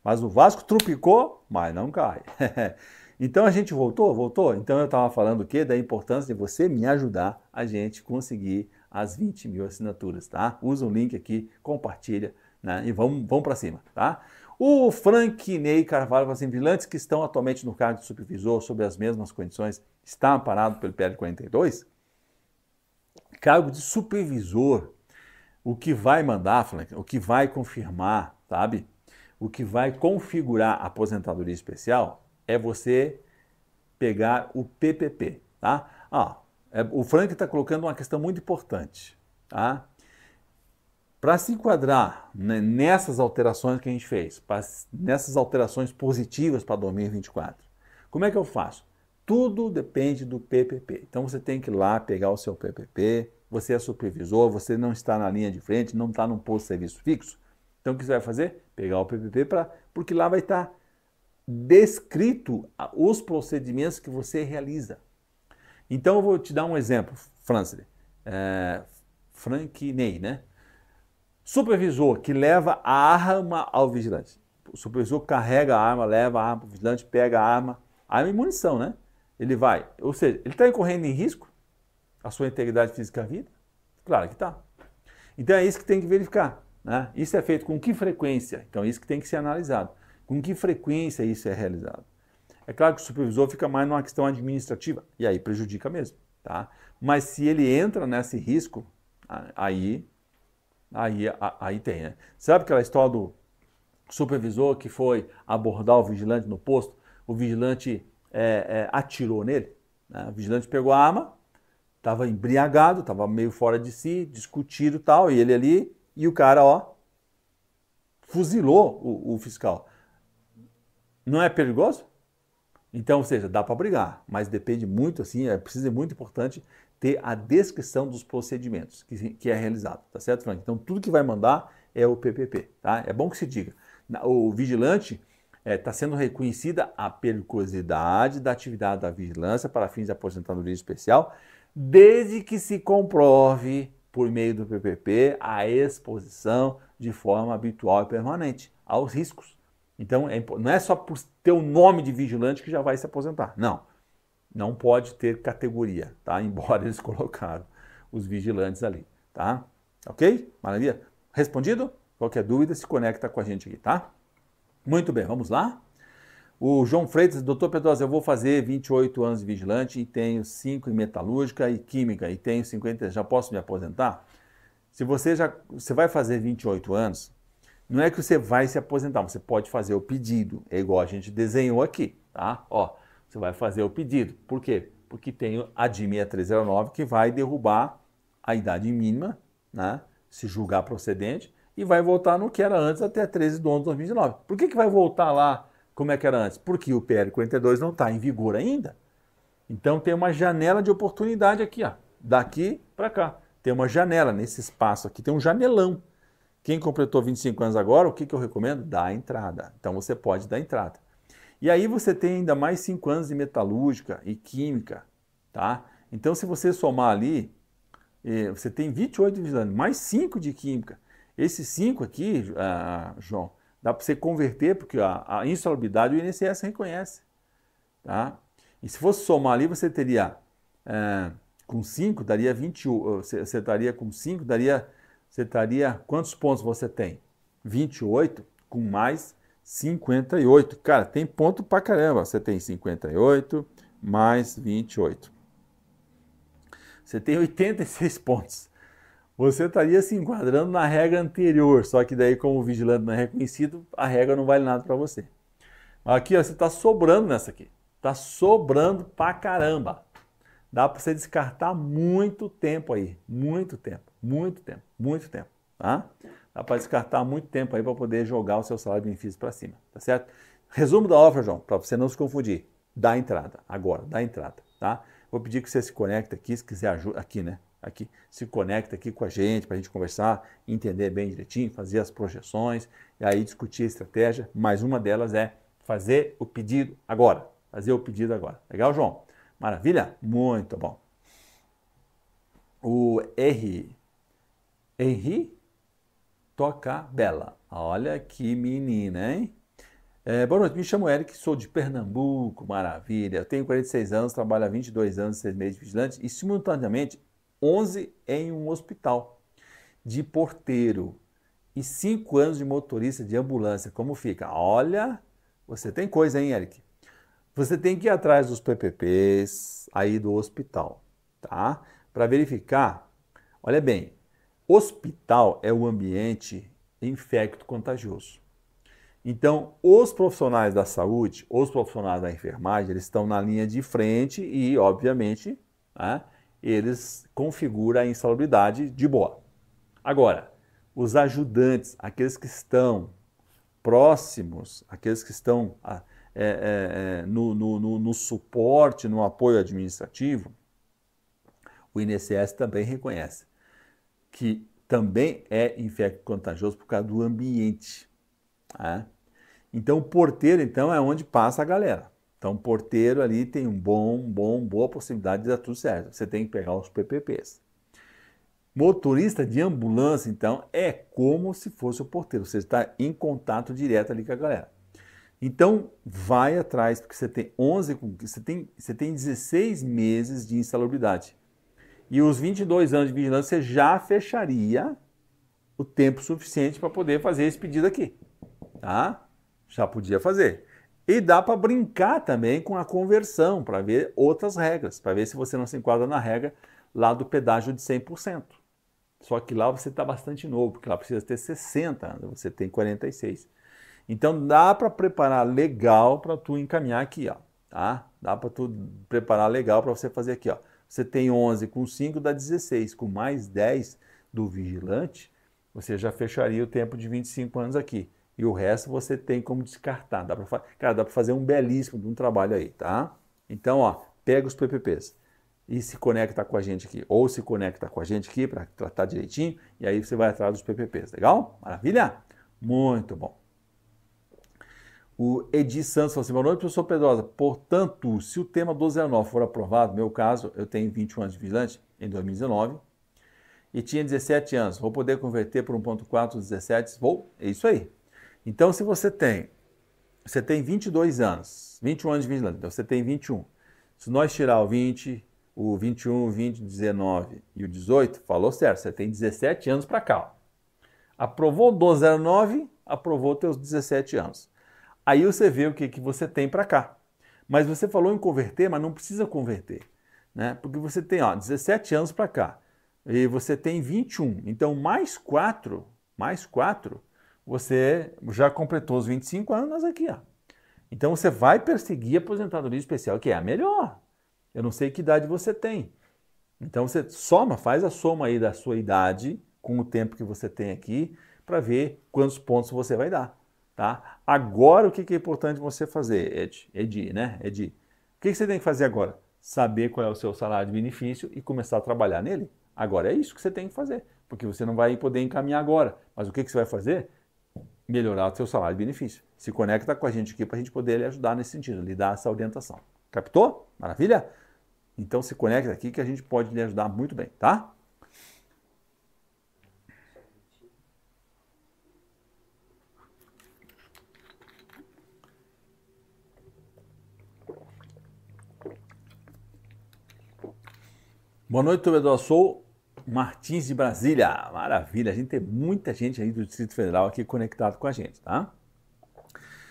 Mas o Vasco trupicou, mas não cai. então a gente voltou, voltou. Então eu estava falando o quê? Da importância de você me ajudar a gente conseguir as 20 mil assinaturas, tá? Usa o link aqui, compartilha, né? E vamos, vamos para cima, tá? O Frank Ney Carvalho os assim, vigilantes que estão atualmente no cargo de supervisor sob as mesmas condições está amparado pelo PL 42? Cargo de supervisor, o que vai mandar, Frank, o que vai confirmar, sabe? O que vai configurar a aposentadoria especial é você pegar o PPP, tá? Ah, é, o Frank está colocando uma questão muito importante, tá? Para se enquadrar né, nessas alterações que a gente fez, pra, nessas alterações positivas para 2024, como é que eu faço? Tudo depende do PPP. Então você tem que ir lá pegar o seu PPP, você é supervisor, você não está na linha de frente, não está num posto de serviço fixo. Então o que você vai fazer? Pegar o PPP, para, porque lá vai estar tá descrito os procedimentos que você realiza. Então eu vou te dar um exemplo, Francis. É, Frank Ney, né? Supervisor que leva a arma ao vigilante. O supervisor carrega a arma, leva a arma para o vigilante, pega a arma, arma e munição, né? Ele vai. Ou seja, ele está incorrendo em risco a sua integridade física e vida? Claro que está. Então é isso que tem que verificar. Né? Isso é feito com que frequência? Então é isso que tem que ser analisado. Com que frequência isso é realizado? É claro que o supervisor fica mais numa questão administrativa, e aí prejudica mesmo. Tá? Mas se ele entra nesse risco, aí aí, aí tem, né? Sabe aquela história do supervisor que foi abordar o vigilante no posto? O vigilante é, é, atirou nele. Né? O vigilante pegou a arma, estava embriagado, estava meio fora de si, discutido e tal, e ele ali, e o cara, ó, fuzilou o, o fiscal. Não é perigoso? Então, ou seja, dá para brigar, mas depende muito, assim, é preciso é muito importante ter a descrição dos procedimentos que, que é realizado, tá certo, Frank? Então, tudo que vai mandar é o PPP, tá? É bom que se diga. O vigilante está é, tá sendo reconhecida a periculosidade da atividade da vigilância para fins de aposentadoria especial, desde que se comprove, por meio do PPP, a exposição de forma habitual e permanente aos riscos. Então, é, não é só por ter o nome de vigilante que já vai se aposentar, não não pode ter categoria, tá? Embora eles colocaram os vigilantes ali, tá? Ok? Maravilha? Respondido? Qualquer dúvida, se conecta com a gente aqui, tá? Muito bem, vamos lá? O João Freitas, doutor Pedrosa, eu vou fazer 28 anos de vigilante e tenho 5 em metalúrgica e química e tenho 50, já posso me aposentar? Se você já você vai fazer 28 anos, não é que você vai se aposentar, você pode fazer o pedido, é igual a gente desenhou aqui, tá? Ó, você vai fazer o pedido. Por quê? Porque tem a DIN 6309 que vai derrubar a idade mínima, né? se julgar procedente, e vai voltar no que era antes até 13 de 11 de 2019. Por que, que vai voltar lá como é que era antes? Porque o PL 42 não está em vigor ainda. Então tem uma janela de oportunidade aqui, ó, daqui para cá. Tem uma janela nesse espaço aqui, tem um janelão. Quem completou 25 anos agora, o que, que eu recomendo? Dá a entrada. Então você pode dar entrada. E aí você tem ainda mais 5 anos de metalúrgica e química, tá? Então, se você somar ali, eh, você tem 28 de vigilância, mais 5 de química. Esses 5 aqui, ah, João, dá para você converter, porque a, a insalubridade o INSS reconhece, tá? E se fosse somar ali, você teria é, com 5, daria 28, você, você estaria com 5, daria, você estaria, quantos pontos você tem? 28 com mais 58. Cara, tem ponto pra caramba. Você tem 58 mais 28. Você tem 86 pontos. Você estaria se enquadrando na regra anterior, só que daí, como o vigilante não é reconhecido, a regra não vale nada para você. Aqui ó, você está sobrando nessa aqui. Está sobrando pra caramba. Dá para você descartar muito tempo aí. Muito tempo, muito tempo, muito tempo. Tá? dá para descartar muito tempo aí para poder jogar o seu salário de benefício para cima, tá certo? Resumo da oferta, João, para você não se confundir. Dá entrada, agora, dá entrada, tá? Vou pedir que você se conecte aqui, se quiser ajuda, aqui, né? Aqui, se conecta aqui com a gente para a gente conversar, entender bem direitinho, fazer as projeções e aí discutir a estratégia. Mas uma delas é fazer o pedido agora. Fazer o pedido agora. Legal, João? Maravilha? Muito bom. O R. Henri toca bela. Olha que menina, hein? É, boa noite, me chamo Eric, sou de Pernambuco, maravilha. Eu tenho 46 anos, trabalho há 22 anos, 6 meses de vigilante e, simultaneamente, 11 em um hospital de porteiro e 5 anos de motorista de ambulância. Como fica? Olha, você tem coisa, hein, Eric? Você tem que ir atrás dos PPPs aí do hospital, tá? Para verificar, olha bem, Hospital é o ambiente infecto contagioso. Então, os profissionais da saúde, os profissionais da enfermagem, eles estão na linha de frente e, obviamente, né, eles configuram a insalubridade de boa. Agora, os ajudantes, aqueles que estão próximos, aqueles que estão ah, é, é, é, no, no, no, no suporte, no apoio administrativo, o INSS também reconhece que também é infecto-contagioso por causa do ambiente. Né? Então, o porteiro, então, é onde passa a galera. Então, o porteiro ali tem um bom, bom, boa possibilidade de dar tudo certo. Você tem que pegar os PPPs. Motorista de ambulância, então, é como se fosse o porteiro. Você está em contato direto ali com a galera. Então, vai atrás, porque você tem 11, você tem, você tem 16 meses de insalubridade. E os 22 anos de vigilância já fecharia o tempo suficiente para poder fazer esse pedido aqui, tá? Já podia fazer. E dá para brincar também com a conversão, para ver outras regras, para ver se você não se enquadra na regra lá do pedágio de 100%. Só que lá você está bastante novo, porque lá precisa ter 60 anos, né? você tem 46. Então dá para preparar legal para tu encaminhar aqui, ó, tá? Dá para tu preparar legal para você fazer aqui, ó. Você tem 11 com 5 dá 16. Com mais 10 do vigilante, você já fecharia o tempo de 25 anos aqui. E o resto você tem como descartar. Dá pra, cara, dá para fazer um belíssimo um trabalho aí, tá? Então, ó, pega os PPPs e se conecta com a gente aqui. Ou se conecta com a gente aqui para tratar direitinho. E aí você vai atrás dos PPPs. Legal? Maravilha? Muito bom. O Edi Santos falou assim: boa noite, professor Pedrosa. Portanto, se o tema 1209 for aprovado, no meu caso, eu tenho 21 anos de vigilante em 2019 e tinha 17 anos, vou poder converter por 1,4, 17, vou, é isso aí. Então, se você tem, você tem 22 anos, 21 anos de vigilante, então você tem 21. Se nós tirar o 20, o 21, 20, 19 e o 18, falou certo, você tem 17 anos para cá. Aprovou 1209, aprovou teus 17 anos. Aí você vê o que, que você tem para cá. Mas você falou em converter, mas não precisa converter, né? Porque você tem, ó, 17 anos para cá e você tem 21. Então, mais 4, mais 4, você já completou os 25 anos aqui, ó. Então, você vai perseguir a aposentadoria especial, que é a melhor. Eu não sei que idade você tem. Então, você soma, faz a soma aí da sua idade com o tempo que você tem aqui para ver quantos pontos você vai dar. Tá? Agora, o que é importante você fazer, Ed? de, né? Edi. O que você tem que fazer agora? Saber qual é o seu salário de benefício e começar a trabalhar nele. Agora, é isso que você tem que fazer, porque você não vai poder encaminhar agora. Mas o que você vai fazer? Melhorar o seu salário de benefício. Se conecta com a gente aqui para a gente poder lhe ajudar nesse sentido, lhe dar essa orientação. Captou? Maravilha? Então se conecta aqui que a gente pode lhe ajudar muito bem, tá? Boa noite, Tobedor. Sou Martins de Brasília. Maravilha, a gente tem muita gente aí do Distrito Federal aqui conectado com a gente, tá?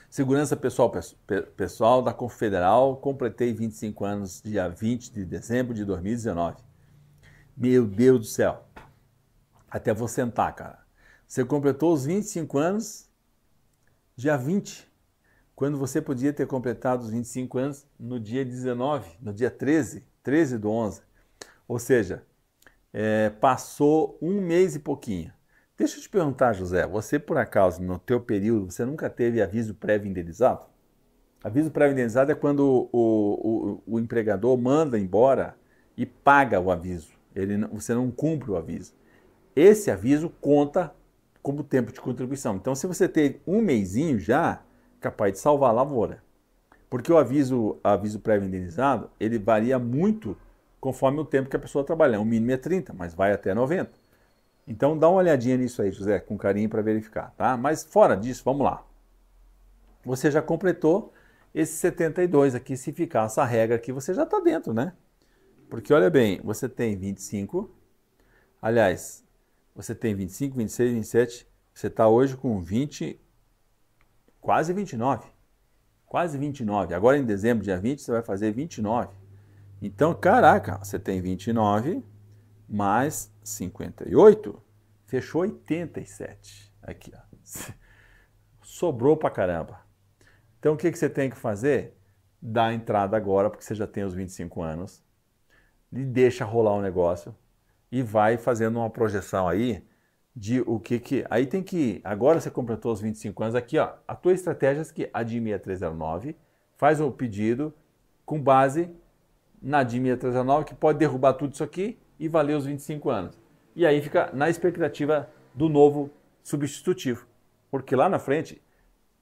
Segurança Pessoal, pessoal da Confederal, completei 25 anos dia 20 de dezembro de 2019. Meu Deus do céu. Até vou sentar, cara. Você completou os 25 anos dia 20, quando você podia ter completado os 25 anos no dia 19, no dia 13, 13 do 11. Ou seja, é, passou um mês e pouquinho. Deixa eu te perguntar, José, você por acaso, no teu período, você nunca teve aviso prévio indenizado? Aviso prévio indenizado é quando o, o, o empregador manda embora e paga o aviso. Ele, você não cumpre o aviso. Esse aviso conta como tempo de contribuição. Então, se você tem um mêsinho já, capaz de salvar a lavoura. Porque o aviso, aviso prévio indenizado, ele varia muito conforme o tempo que a pessoa trabalha. O mínimo é 30, mas vai até 90. Então dá uma olhadinha nisso aí, José, com carinho para verificar, tá? Mas fora disso, vamos lá. Você já completou esse 72 aqui, se ficar essa regra aqui, você já está dentro, né? Porque olha bem, você tem 25, aliás, você tem 25, 26, 27, você está hoje com 20, quase 29. Quase 29. Agora em dezembro, dia 20, você vai fazer 29. Então, caraca, você tem 29 mais 58, fechou 87. Aqui, ó. Sobrou pra caramba. Então, o que, que você tem que fazer? Dá a entrada agora, porque você já tem os 25 anos, e deixa rolar o negócio, e vai fazendo uma projeção aí de o que que... Aí tem que... Agora você completou os 25 anos, aqui, ó. A tua estratégia é que a de 6309 faz o um pedido com base na DIM que pode derrubar tudo isso aqui e valer os 25 anos. E aí fica na expectativa do novo substitutivo, porque lá na frente,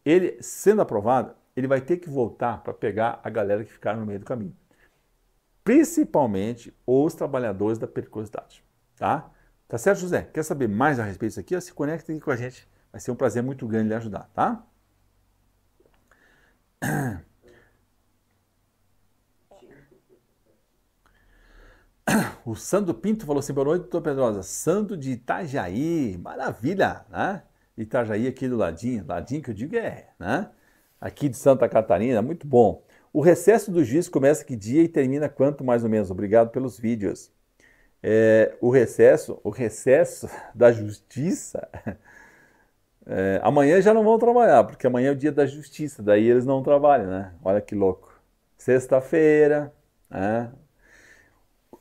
ele sendo aprovado, ele vai ter que voltar para pegar a galera que ficar no meio do caminho. Principalmente os trabalhadores da periculosidade, tá? Tá certo, José? Quer saber mais a respeito disso aqui? se conecta aqui com a gente. Vai ser um prazer muito grande lhe ajudar, tá? o Sandro Pinto falou assim, boa noite, doutor Pedrosa. Sandro de Itajaí, maravilha, né? Itajaí aqui do ladinho, ladinho que eu digo é, né? Aqui de Santa Catarina, muito bom. O recesso do juiz começa que dia e termina quanto mais ou menos? Obrigado pelos vídeos. É, o recesso, o recesso da justiça. É, amanhã já não vão trabalhar, porque amanhã é o dia da justiça, daí eles não trabalham, né? Olha que louco. Sexta-feira, né?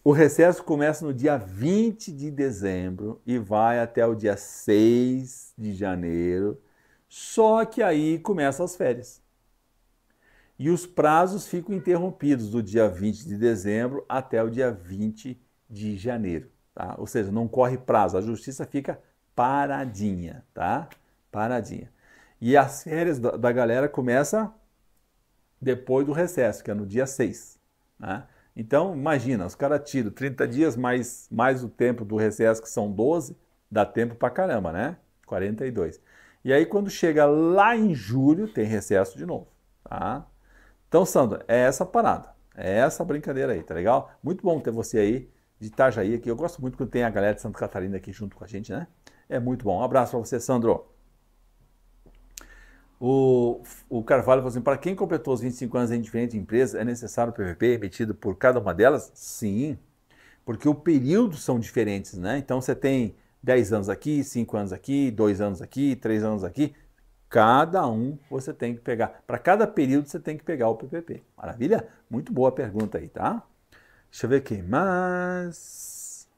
O recesso começa no dia 20 de dezembro e vai até o dia 6 de janeiro, só que aí começam as férias. E os prazos ficam interrompidos do dia 20 de dezembro até o dia 20 de janeiro, tá? Ou seja, não corre prazo, a justiça fica paradinha, tá? Paradinha. E as férias da, galera começa depois do recesso, que é no dia 6, né? Então, imagina, os caras tiram 30 dias mais, mais o tempo do recesso, que são 12, dá tempo pra caramba, né? 42. E aí, quando chega lá em julho, tem recesso de novo, tá? Então, Sandro, é essa parada, é essa brincadeira aí, tá legal? Muito bom ter você aí de Itajaí aqui. Eu gosto muito quando tem a galera de Santa Catarina aqui junto com a gente, né? É muito bom. Um abraço pra você, Sandro. O, o Carvalho falou assim: para quem completou os 25 anos em diferentes empresas, é necessário o PVP emitido por cada uma delas? Sim, porque o período são diferentes, né? Então você tem 10 anos aqui, 5 anos aqui, 2 anos aqui, 3 anos aqui. Cada um você tem que pegar. Para cada período você tem que pegar o PVP. Maravilha? Muito boa pergunta aí, tá? Deixa eu ver aqui. Mas.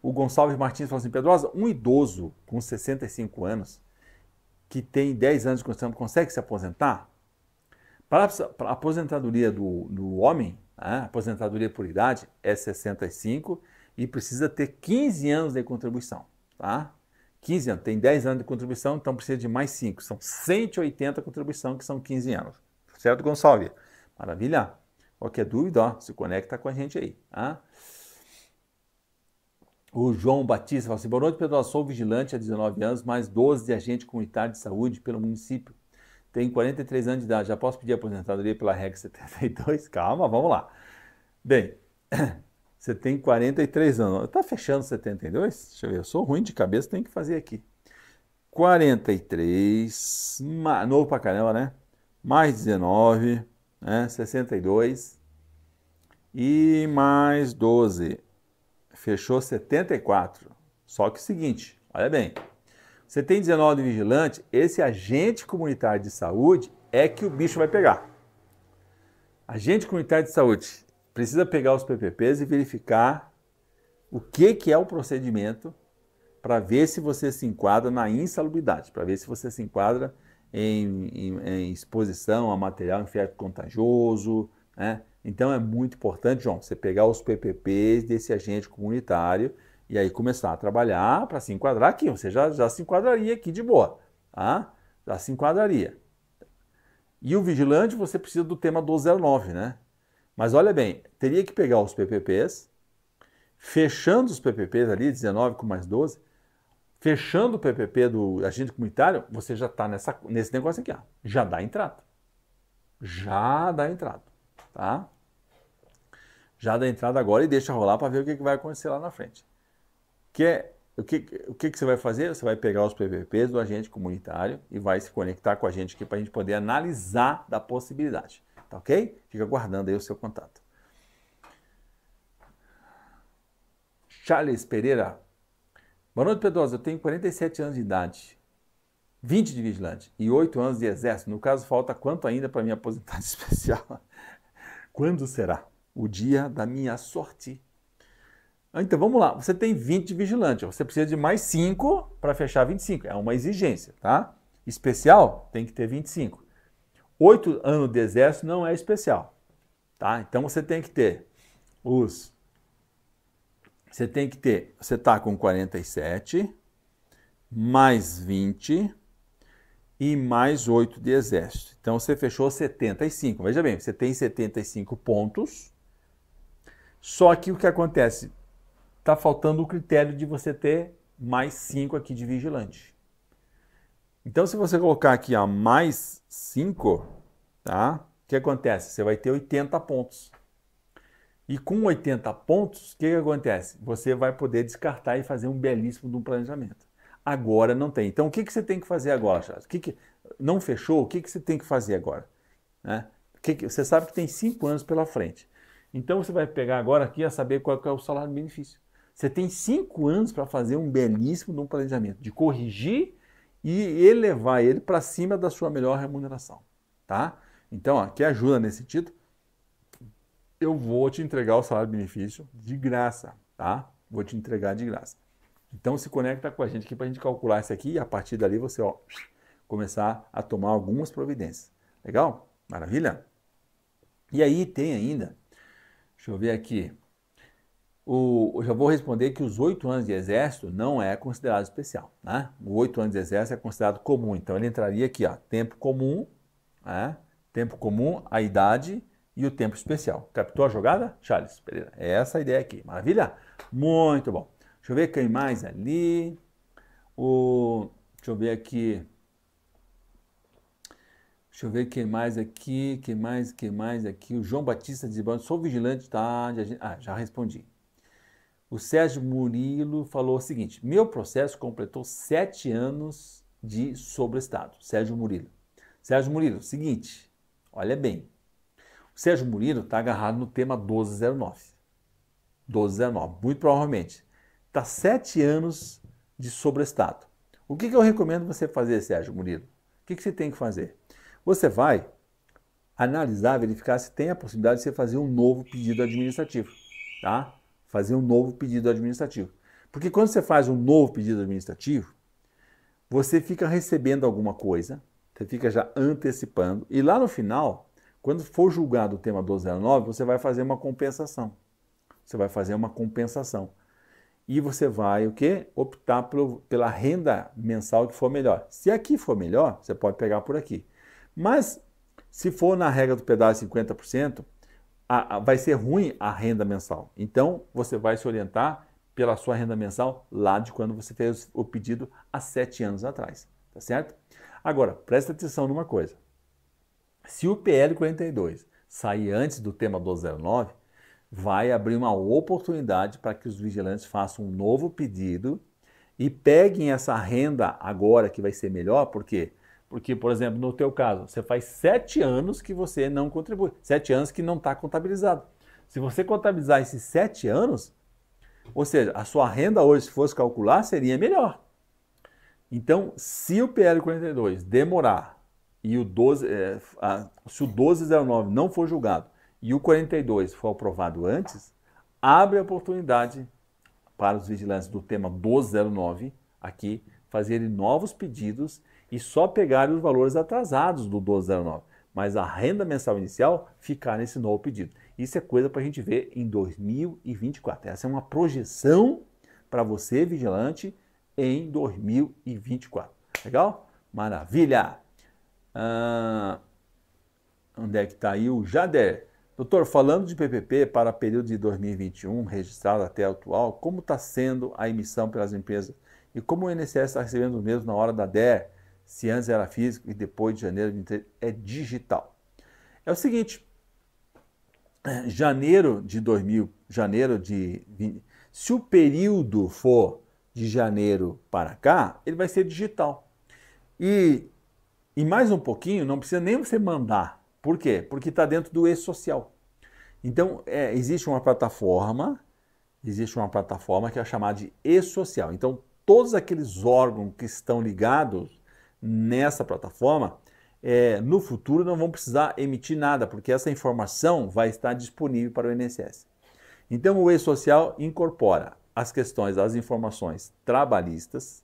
O Gonçalves Martins falou assim: Pedrosa, um idoso com 65 anos que tem 10 anos de condição consegue se aposentar? Para a aposentadoria do, do homem, né, a aposentadoria por idade é 65 e precisa ter 15 anos de contribuição, tá? 15 anos, tem 10 anos de contribuição, então precisa de mais 5. São 180 contribuição, que são 15 anos. Certo, Gonçalves? Maravilha. Qualquer dúvida, ó, se conecta com a gente aí. Tá? O João Batista fala assim: Boa noite, Pedro. Sou vigilante há 19 anos, mais 12 de agente comunitário de saúde pelo município. Tenho 43 anos de idade. Já posso pedir aposentadoria pela regra 72? Calma, vamos lá. Bem, você tem 43 anos. Tá fechando 72? Deixa eu ver. Eu sou ruim de cabeça, tenho que fazer aqui. 43, novo pra caramba, né? Mais 19, né? 62 e mais 12 fechou 74. Só que o seguinte, olha bem. Você tem 19 vigilante, esse agente comunitário de saúde é que o bicho vai pegar. Agente comunitário de saúde precisa pegar os PPPs e verificar o que, que é o procedimento para ver se você se enquadra na insalubridade, para ver se você se enquadra em, em, em exposição a material infecto contagioso, né? Então é muito importante, João, você pegar os PPPs desse agente comunitário e aí começar a trabalhar para se enquadrar aqui. Você já, já se enquadraria aqui de boa, tá? Já se enquadraria. E o vigilante, você precisa do tema 1209, né? Mas olha bem, teria que pegar os PPPs, fechando os PPPs ali, 19 com mais 12, fechando o PPP do agente comunitário, você já está nesse negócio aqui, ó. já dá entrada. Já dá entrada, tá? já da entrada agora e deixa rolar para ver o que, que, vai acontecer lá na frente. Que é, o que, o que, que você vai fazer? Você vai pegar os PVPs do agente comunitário e vai se conectar com a gente aqui para a gente poder analisar da possibilidade. Tá ok? Fica aguardando aí o seu contato. Charles Pereira. Boa noite, Pedrosa. Eu tenho 47 anos de idade, 20 de vigilante e 8 anos de exército. No caso, falta quanto ainda para minha aposentadoria especial? Quando será? o dia da minha sorte. Ah, então vamos lá, você tem 20 vigilantes. você precisa de mais 5 para fechar 25. É uma exigência, tá? Especial tem que ter 25. 8 anos de exército não é especial, tá? Então você tem que ter os você tem que ter, você tá com 47 mais 20 e mais 8 de exército. Então você fechou 75. Veja bem, você tem 75 pontos só que o que acontece? Está faltando o critério de você ter mais 5 aqui de vigilante. Então, se você colocar aqui a mais 5, tá? o que acontece? Você vai ter 80 pontos. E com 80 pontos, o que, que acontece? Você vai poder descartar e fazer um belíssimo de um planejamento. Agora não tem. Então, o que, que você tem que fazer agora, Charles? O que, que não fechou? O que, que você tem que fazer agora? Né? Que que, você sabe que tem cinco anos pela frente. Então você vai pegar agora aqui a saber qual é o salário benefício. Você tem cinco anos para fazer um belíssimo um planejamento, de corrigir e elevar ele para cima da sua melhor remuneração, tá? Então, ó, que ajuda nesse sentido, eu vou te entregar o salário benefício de graça, tá? Vou te entregar de graça. Então se conecta com a gente aqui para a gente calcular isso aqui e a partir dali você ó, começar a tomar algumas providências. Legal? Maravilha? E aí tem ainda Deixa eu ver aqui. O, eu já vou responder que os oito anos de exército não é considerado especial. Né? O oito anos de exército é considerado comum. Então ele entraria aqui, ó, tempo comum, né? tempo comum, a idade e o tempo especial. Captou a jogada, Charles? Pereira. É essa a ideia aqui. Maravilha? Muito bom. Deixa eu ver quem mais ali. O, deixa eu ver aqui. Deixa eu ver quem mais aqui, quem mais, quem mais aqui. O João Batista dizendo, sou vigilante, tá? ah, já respondi. O Sérgio Murilo falou o seguinte: meu processo completou sete anos de sobreestado. Sérgio Murilo. Sérgio Murilo, seguinte, olha bem. O Sérgio Murilo está agarrado no tema 1209. 1209, muito provavelmente. Está sete anos de sobreestado. O que, que eu recomendo você fazer, Sérgio Murilo? O que, que você tem que fazer? Você vai analisar, verificar se tem a possibilidade de você fazer um novo pedido administrativo, tá? Fazer um novo pedido administrativo. Porque quando você faz um novo pedido administrativo, você fica recebendo alguma coisa, você fica já antecipando, e lá no final, quando for julgado o tema 1209, você vai fazer uma compensação. Você vai fazer uma compensação. E você vai o quê? Optar pelo, pela renda mensal que for melhor. Se aqui for melhor, você pode pegar por aqui. Mas se for na regra do pedaço 50%, a, a, vai ser ruim a renda mensal. Então, você vai se orientar pela sua renda mensal lá de quando você fez o pedido há sete anos atrás, tá certo? Agora, presta atenção numa coisa. Se o PL 42 sair antes do tema 1209, vai abrir uma oportunidade para que os vigilantes façam um novo pedido e peguem essa renda agora que vai ser melhor, porque quê? Porque, por exemplo, no teu caso, você faz sete anos que você não contribui, sete anos que não está contabilizado. Se você contabilizar esses sete anos, ou seja, a sua renda hoje, se fosse calcular, seria melhor. Então, se o PL 42 demorar e o 12, é, a, se o 1209 não for julgado e o 42 for aprovado antes, abre a oportunidade para os vigilantes do tema 1209 aqui fazerem novos pedidos e só pegarem os valores atrasados do 1209. Mas a renda mensal inicial ficar nesse novo pedido. Isso é coisa para a gente ver em 2024. Essa é uma projeção para você, vigilante, em 2024. Legal? Maravilha! Ah, onde é que está aí o Jader? Doutor, falando de PPP para período de 2021, registrado até atual, como está sendo a emissão pelas empresas e como o INSS está recebendo mesmo na hora da DER? se antes era físico e depois de janeiro de é digital. É o seguinte, janeiro de 2000, janeiro de 20, se o período for de janeiro para cá, ele vai ser digital. E, e mais um pouquinho, não precisa nem você mandar. Por quê? Porque está dentro do e-social. Então, é, existe uma plataforma, existe uma plataforma que é chamada de e-social. Então, todos aqueles órgãos que estão ligados nessa plataforma, é, no futuro não vão precisar emitir nada, porque essa informação vai estar disponível para o INSS. Então o e-social incorpora as questões, as informações trabalhistas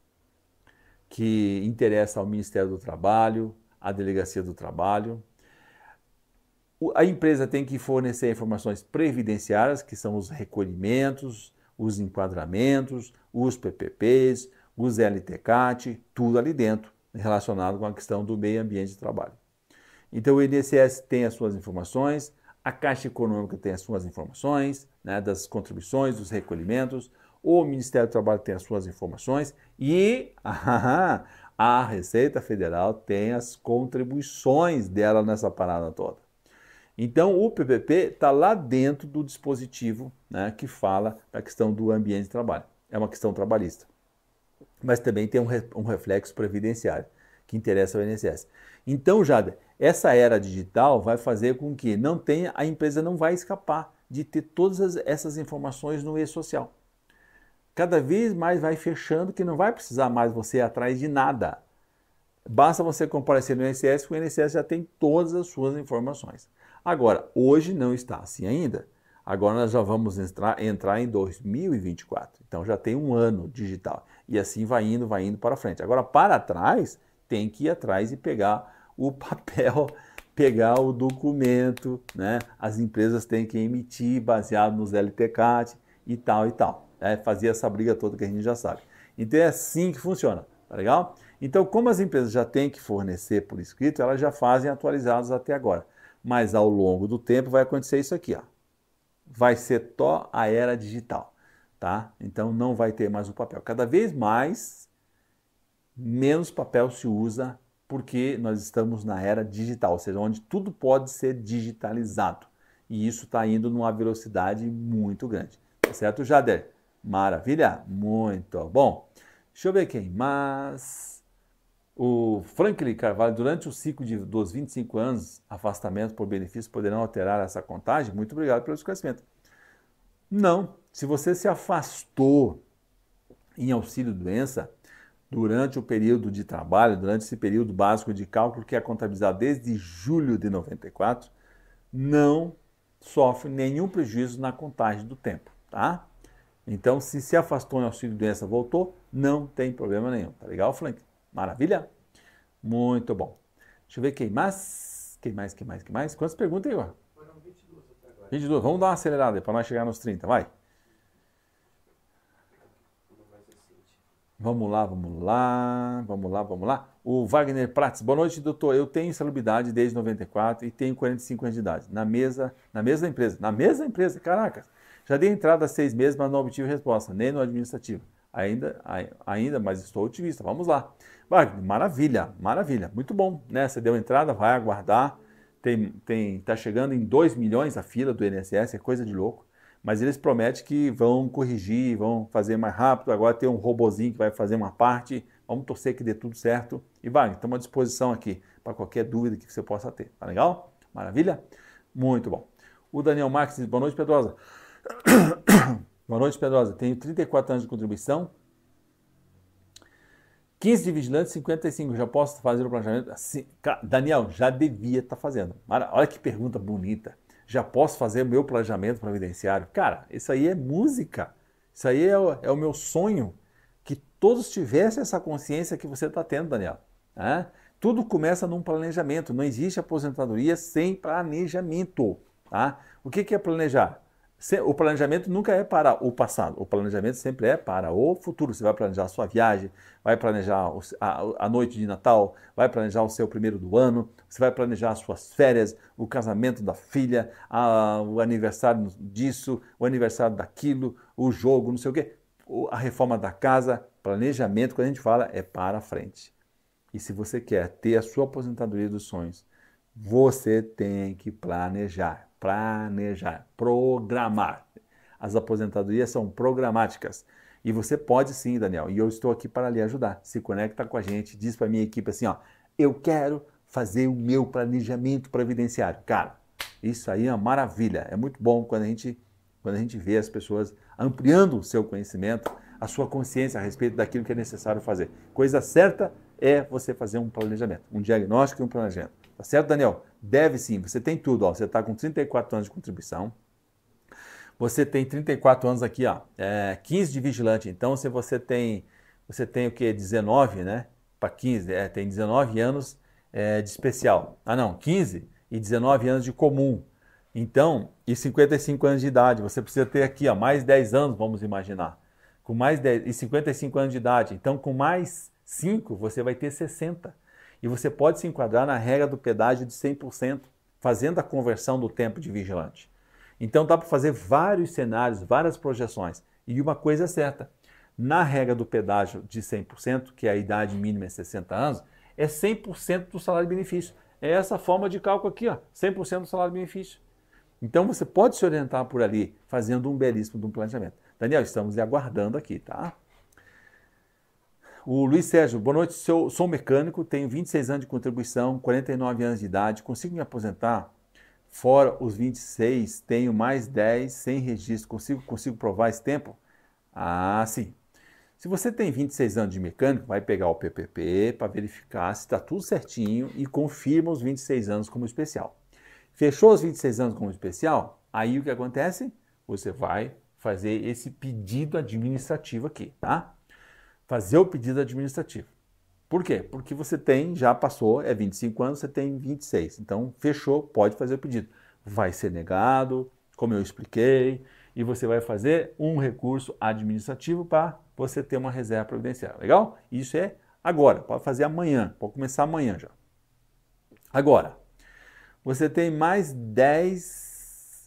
que interessa ao Ministério do Trabalho, à Delegacia do Trabalho. A empresa tem que fornecer informações previdenciárias, que são os recolhimentos, os enquadramentos, os PPPs, os LTCAT, tudo ali dentro relacionado com a questão do meio ambiente de trabalho. Então o INSS tem as suas informações, a Caixa Econômica tem as suas informações, né, das contribuições, dos recolhimentos, o Ministério do Trabalho tem as suas informações e a Receita Federal tem as contribuições dela nessa parada toda. Então o PPP está lá dentro do dispositivo né, que fala da questão do ambiente de trabalho. É uma questão trabalhista mas também tem um, re, um reflexo previdenciário, que interessa ao INSS. Então, Jada, essa era digital vai fazer com que não tenha, a empresa não vai escapar de ter todas essas informações no e-social. Cada vez mais vai fechando que não vai precisar mais você ir atrás de nada. Basta você comparecer no INSS, que o INSS já tem todas as suas informações. Agora, hoje não está assim ainda. Agora nós já vamos entrar, entrar em 2024. Então já tem um ano digital e assim vai indo, vai indo para frente. Agora, para trás, tem que ir atrás e pegar o papel, pegar o documento, né? As empresas têm que emitir baseado nos LTCAT e tal e tal. É fazer essa briga toda que a gente já sabe. Então é assim que funciona, tá legal? Então, como as empresas já têm que fornecer por escrito, elas já fazem atualizados até agora. Mas ao longo do tempo vai acontecer isso aqui, ó. Vai ser to a era digital tá? Então não vai ter mais o papel. Cada vez mais menos papel se usa porque nós estamos na era digital, ou seja, onde tudo pode ser digitalizado. E isso está indo numa velocidade muito grande. Tá certo, Jader? Maravilha? Muito bom. Deixa eu ver quem mais. O Franklin Carvalho, durante o ciclo de, dos 25 anos, afastamento por benefício poderão alterar essa contagem? Muito obrigado pelo esclarecimento. Não, se você se afastou em auxílio-doença durante o período de trabalho, durante esse período básico de cálculo que é contabilizado desde julho de 94, não sofre nenhum prejuízo na contagem do tempo, tá? Então, se se afastou em auxílio-doença, voltou, não tem problema nenhum, tá legal, Frank? Maravilha? Muito bom. Deixa eu ver quem mais, quem mais, quem mais, quem mais. Quantas perguntas aí, ó? Foram 22 até agora. 22, vamos dar uma acelerada para nós chegar nos 30, vai. Vamos lá, vamos lá, vamos lá, vamos lá. O Wagner Prates, boa noite, doutor. Eu tenho insalubridade desde 94 e tenho 45 anos de idade. Na mesa, na mesma empresa, na mesma empresa, caracas. Já dei entrada há seis meses, mas não obtive resposta, nem no administrativo. Ainda, ainda, mas estou otimista. Vamos lá. Wagner, maravilha, maravilha. Muito bom, né? Você deu entrada, vai aguardar. Tem, tem, tá chegando em 2 milhões a fila do INSS, é coisa de louco mas eles prometem que vão corrigir, vão fazer mais rápido. Agora tem um robozinho que vai fazer uma parte. Vamos torcer que dê tudo certo. E vai. estamos à disposição aqui para qualquer dúvida que você possa ter. Tá legal? Maravilha? Muito bom. O Daniel Marques diz: Boa noite, Pedrosa. Boa noite, Pedrosa. Tenho 34 anos de contribuição. 15 de vigilante, 55. Já posso fazer o planejamento? Assim, Daniel, já devia estar tá fazendo. Olha que pergunta bonita já posso fazer o meu planejamento previdenciário. Cara, isso aí é música. Isso aí é o, é o meu sonho. Que todos tivessem essa consciência que você está tendo, Daniel. Né? Tudo começa num planejamento. Não existe aposentadoria sem planejamento. Tá? O que, que é planejar? O planejamento nunca é para o passado, o planejamento sempre é para o futuro. Você vai planejar a sua viagem, vai planejar a noite de Natal, vai planejar o seu primeiro do ano, você vai planejar as suas férias, o casamento da filha, a, o aniversário disso, o aniversário daquilo, o jogo, não sei o quê, a reforma da casa. Planejamento, quando a gente fala, é para a frente. E se você quer ter a sua aposentadoria dos sonhos, você tem que planejar planejar, programar. As aposentadorias são programáticas. E você pode sim, Daniel, e eu estou aqui para lhe ajudar. Se conecta com a gente, diz para a minha equipe assim, ó, eu quero fazer o meu planejamento previdenciário. Cara, isso aí é uma maravilha. É muito bom quando a gente quando a gente vê as pessoas ampliando o seu conhecimento, a sua consciência a respeito daquilo que é necessário fazer. Coisa certa é você fazer um planejamento, um diagnóstico e um planejamento. Tá certo, Daniel? Deve sim, você tem tudo. Ó. Você está com 34 anos de contribuição. Você tem 34 anos aqui, ó, é, 15 de vigilante. Então, se você tem, você tem o quê? 19, né? Para 15, é, tem 19 anos é, de especial. Ah, não, 15 e 19 anos de comum. Então, e 55 anos de idade. Você precisa ter aqui, ó, mais 10 anos, vamos imaginar. Com mais 10 e 55 anos de idade. Então, com mais 5, você vai ter 60. E você pode se enquadrar na regra do pedágio de 100%, fazendo a conversão do tempo de vigilante. Então dá para fazer vários cenários, várias projeções. E uma coisa é certa, na regra do pedágio de 100%, que é a idade mínima é 60 anos, é 100% do salário-benefício. É essa forma de cálculo aqui, ó, 100% do salário-benefício. Então você pode se orientar por ali, fazendo um belíssimo um planejamento. Daniel, estamos lhe aguardando aqui, tá? O Luiz Sérgio, boa noite. Sou, sou mecânico, tenho 26 anos de contribuição, 49 anos de idade, consigo me aposentar? Fora os 26, tenho mais 10 sem registro. Consigo, consigo provar esse tempo? Ah, sim. Se você tem 26 anos de mecânico, vai pegar o PPP para verificar se está tudo certinho e confirma os 26 anos como especial. Fechou os 26 anos como especial? Aí o que acontece? Você vai fazer esse pedido administrativo aqui, tá? fazer o pedido administrativo. Por quê? Porque você tem, já passou, é 25 anos, você tem 26. Então, fechou, pode fazer o pedido. Vai ser negado, como eu expliquei, e você vai fazer um recurso administrativo para você ter uma reserva providencial. Legal? Isso é agora, pode fazer amanhã, pode começar amanhã já. Agora, você tem mais 10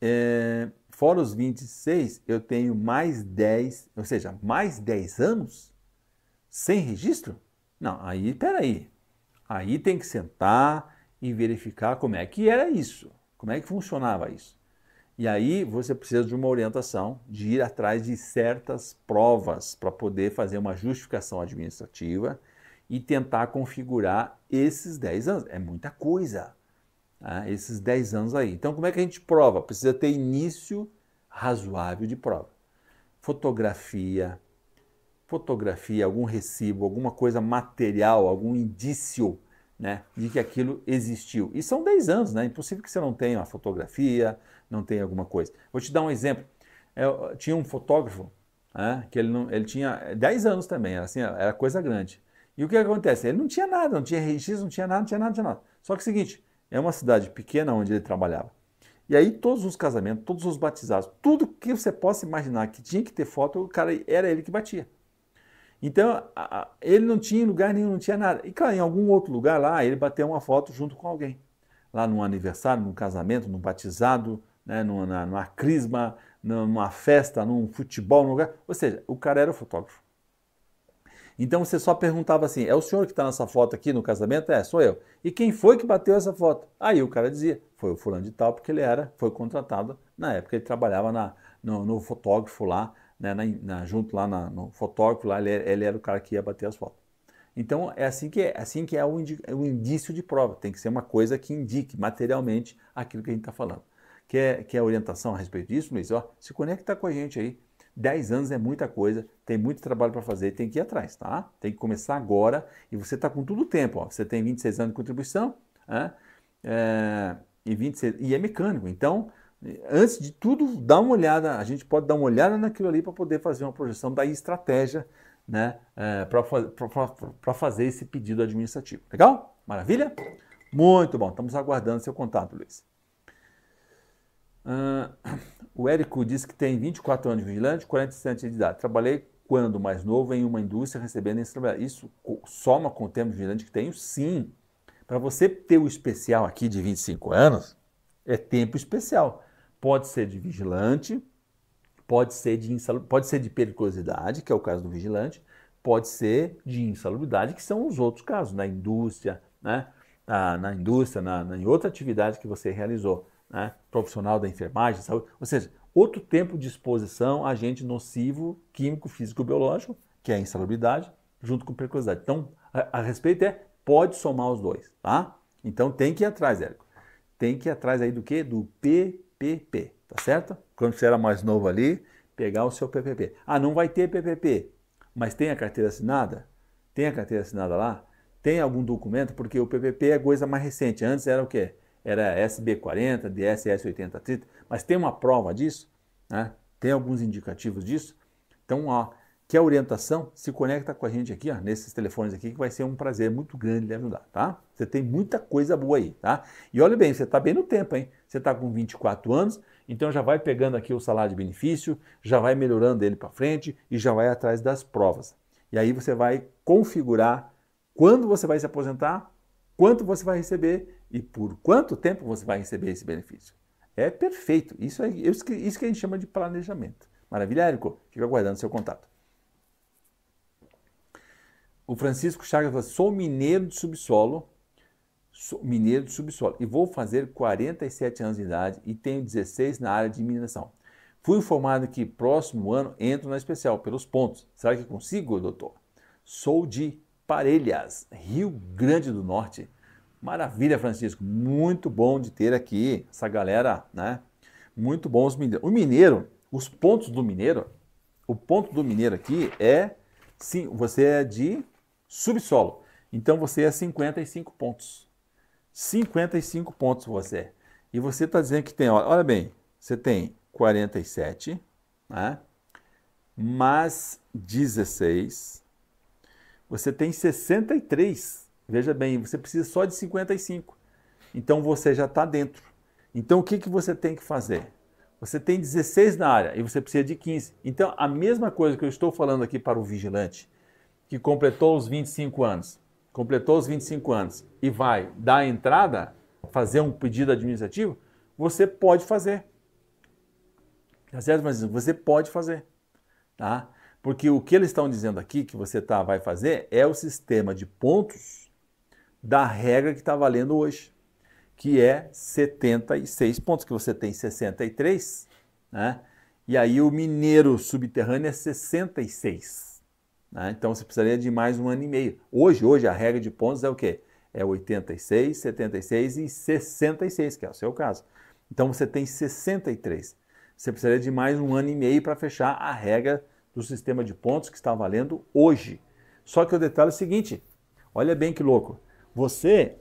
é, eh, fora os 26, eu tenho mais 10, ou seja, mais 10 anos sem registro? Não, aí peraí. Aí tem que sentar e verificar como é que era isso, como é que funcionava isso. E aí você precisa de uma orientação, de ir atrás de certas provas para poder fazer uma justificação administrativa e tentar configurar esses 10 anos. É muita coisa. Tá? esses 10 anos aí. Então, como é que a gente prova? Precisa ter início razoável de prova. Fotografia, fotografia, algum recibo, alguma coisa material, algum indício né, de que aquilo existiu. E são 10 anos, né? Impossível que você não tenha uma fotografia, não tenha alguma coisa. Vou te dar um exemplo. Eu, é, tinha um fotógrafo né, que ele, não, ele tinha 10 anos também, era, assim, era coisa grande. E o que acontece? Ele não tinha nada, não tinha registro, não tinha nada, não tinha nada, não tinha nada. Só que é o seguinte, é uma cidade pequena onde ele trabalhava. E aí todos os casamentos, todos os batizados, tudo que você possa imaginar que tinha que ter foto, o cara era ele que batia. Então a, a, ele não tinha lugar nenhum, não tinha nada. E claro, em algum outro lugar lá ele bateu uma foto junto com alguém. Lá num aniversário, num casamento, num batizado, né, numa, numa crisma, numa festa, num futebol, num lugar. Ou seja, o cara era o fotógrafo. Então você só perguntava assim: é o senhor que está nessa foto aqui no casamento? É, sou eu. E quem foi que bateu essa foto? Aí o cara dizia: foi o fulano de tal, porque ele era, foi contratado na época, ele trabalhava na, no, no fotógrafo lá, né, na, na, junto lá na, no fotógrafo lá, ele, ele, era o cara que ia bater as fotos. Então é assim que é, assim que é o, indi, o indício de prova. Tem que ser uma coisa que indique materialmente aquilo que a gente está falando. Quer, quer orientação a respeito disso, Luiz? Ó, se conecta com a gente aí. 10 anos é muita coisa, tem muito trabalho para fazer, tem que ir atrás, tá? Tem que começar agora e você está com tudo o tempo, ó. Você tem 26 anos de contribuição né? é, e, 26, e é mecânico. Então, antes de tudo, dá uma olhada, a gente pode dar uma olhada naquilo ali para poder fazer uma projeção da estratégia né, é, para fazer esse pedido administrativo. Legal? Maravilha? Muito bom, estamos aguardando seu contato, Luiz. Uh, o Érico diz que tem 24 anos de vigilante, 47 anos de idade. Trabalhei quando mais novo em uma indústria recebendo esse trabalho. Isso soma com o tempo de vigilante que tenho? Sim. Para você ter o especial aqui de 25 anos, é tempo especial. Pode ser de vigilante, pode ser de pode ser de periculosidade, que é o caso do vigilante, pode ser de insalubridade, que são os outros casos, na indústria, né? Ah, na indústria, na, na, em outra atividade que você realizou né? profissional da enfermagem, saúde, ou seja, outro tempo de exposição a agente nocivo, químico, físico, biológico, que é a insalubridade, junto com periculosidade. Então, a, a respeito é, pode somar os dois, tá? Então tem que ir atrás, Érico. Tem que ir atrás aí do que? Do PPP, tá certo? Quando você era mais novo ali, pegar o seu PPP. Ah, não vai ter PPP, mas tem a carteira assinada? Tem a carteira assinada lá? Tem algum documento? Porque o PPP é coisa mais recente. Antes era o quê? era SB40, DSS8030, mas tem uma prova disso, né? tem alguns indicativos disso. Então, ó, que orientação se conecta com a gente aqui, ó, nesses telefones aqui, que vai ser um prazer muito grande lhe ajudar, tá? Você tem muita coisa boa aí, tá? E olha bem, você está bem no tempo, hein? Você está com 24 anos, então já vai pegando aqui o salário de benefício, já vai melhorando ele para frente e já vai atrás das provas. E aí você vai configurar quando você vai se aposentar, quanto você vai receber e por quanto tempo você vai receber esse benefício. É perfeito. Isso é isso que, que a gente chama de planejamento. Maravilha, Érico? Fica aguardando seu contato. O Francisco Chagas falou, assim, sou mineiro de subsolo, sou mineiro de subsolo, e vou fazer 47 anos de idade e tenho 16 na área de mineração. Fui informado que próximo ano entro na especial, pelos pontos. Será que consigo, doutor? Sou de Parelhas, Rio Grande do Norte. Maravilha, Francisco. Muito bom de ter aqui essa galera, né? Muito bom os mineiros. O mineiro, os pontos do mineiro, o ponto do mineiro aqui é, sim, você é de subsolo. Então você é 55 pontos. 55 pontos você. É. E você está dizendo que tem, olha, olha bem, você tem 47, né? mais 16, você tem 63. Veja bem, você precisa só de 55. Então você já está dentro. Então o que, que você tem que fazer? Você tem 16 na área e você precisa de 15. Então a mesma coisa que eu estou falando aqui para o vigilante que completou os 25 anos, completou os 25 anos e vai dar entrada, fazer um pedido administrativo, você pode fazer. Tá certo, mas você pode fazer, tá? Porque o que eles estão dizendo aqui que você tá vai fazer é o sistema de pontos da regra que está valendo hoje, que é 76 pontos, que você tem 63, né? E aí o mineiro subterrâneo é 66. Né? Então você precisaria de mais um ano e meio. Hoje, hoje a regra de pontos é o quê? É 86, 76 e 66, que é o seu caso. Então você tem 63. Você precisaria de mais um ano e meio para fechar a regra do sistema de pontos que está valendo hoje. Só que o detalhe é o seguinte: olha bem que louco você,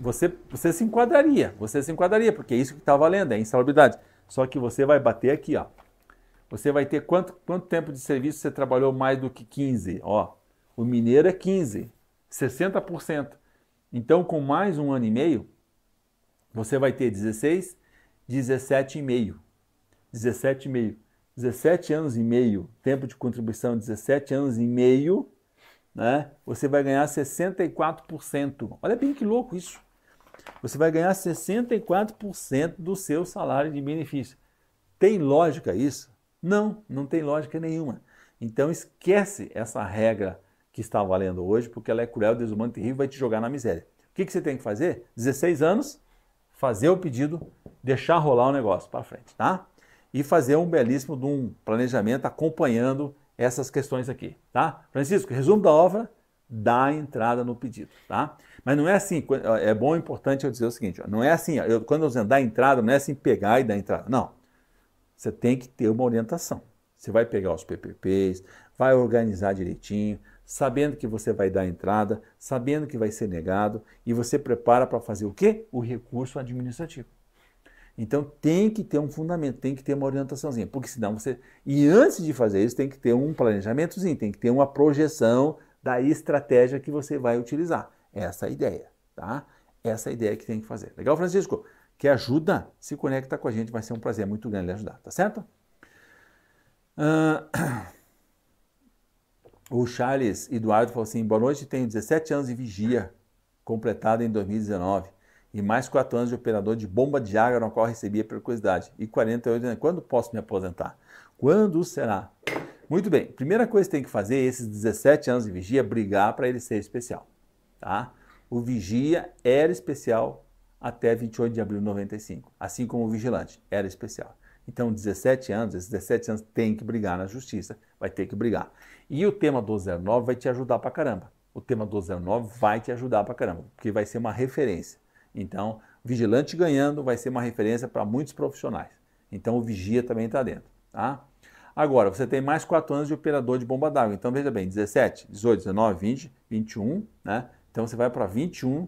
você, você se enquadraria, você se enquadraria, porque é isso que está valendo, é insalubridade. Só que você vai bater aqui, ó. Você vai ter quanto, quanto tempo de serviço você trabalhou mais do que 15? Ó, o mineiro é 15, 60%. Então, com mais um ano e meio, você vai ter 16, 17,5. 17,5. 17 anos e meio, tempo de contribuição 17 anos e meio né, você vai ganhar 64%. Olha bem que louco isso. Você vai ganhar 64% do seu salário de benefício. Tem lógica isso? Não, não tem lógica nenhuma. Então esquece essa regra que está valendo hoje, porque ela é cruel, desumana, terrível, vai te jogar na miséria. O que, que você tem que fazer? 16 anos, fazer o pedido, deixar rolar o negócio para frente, tá? E fazer um belíssimo um planejamento acompanhando essas questões aqui, tá? Francisco, resumo da obra, dá entrada no pedido, tá? Mas não é assim, é bom e importante eu dizer o seguinte, ó, não é assim, eu, quando eu dá dar entrada, não é assim pegar e dar entrada, não. Você tem que ter uma orientação. Você vai pegar os PPPs, vai organizar direitinho, sabendo que você vai dar entrada, sabendo que vai ser negado, e você prepara para fazer o quê? O recurso administrativo. Então tem que ter um fundamento, tem que ter uma orientaçãozinha, porque senão você. E antes de fazer isso, tem que ter um planejamentozinho, tem que ter uma projeção da estratégia que você vai utilizar. Essa é a ideia, tá? Essa é a ideia que tem que fazer. Legal, Francisco? Que ajuda? Se conecta com a gente, vai ser um prazer muito grande ajudar, tá certo? Uh... O Charles Eduardo falou assim: boa noite, tenho 17 anos de vigia, completada em 2019 e mais 4 anos de operador de bomba de água no qual recebia periculosidade. E 48 anos, quando posso me aposentar? Quando será? Muito bem, primeira coisa que tem que fazer, é esses 17 anos de vigia, brigar para ele ser especial. Tá? O vigia era especial até 28 de abril de 95, assim como o vigilante era especial. Então, 17 anos, esses 17 anos tem que brigar na justiça, vai ter que brigar. E o tema 1209 vai te ajudar pra caramba. O tema 1209 vai te ajudar pra caramba, porque vai ser uma referência. Então, vigilante ganhando vai ser uma referência para muitos profissionais. Então, o vigia também está dentro, tá? Agora, você tem mais 4 anos de operador de bomba d'água. Então, veja bem, 17, 18, 19, 20, 21, né? Então, você vai para 21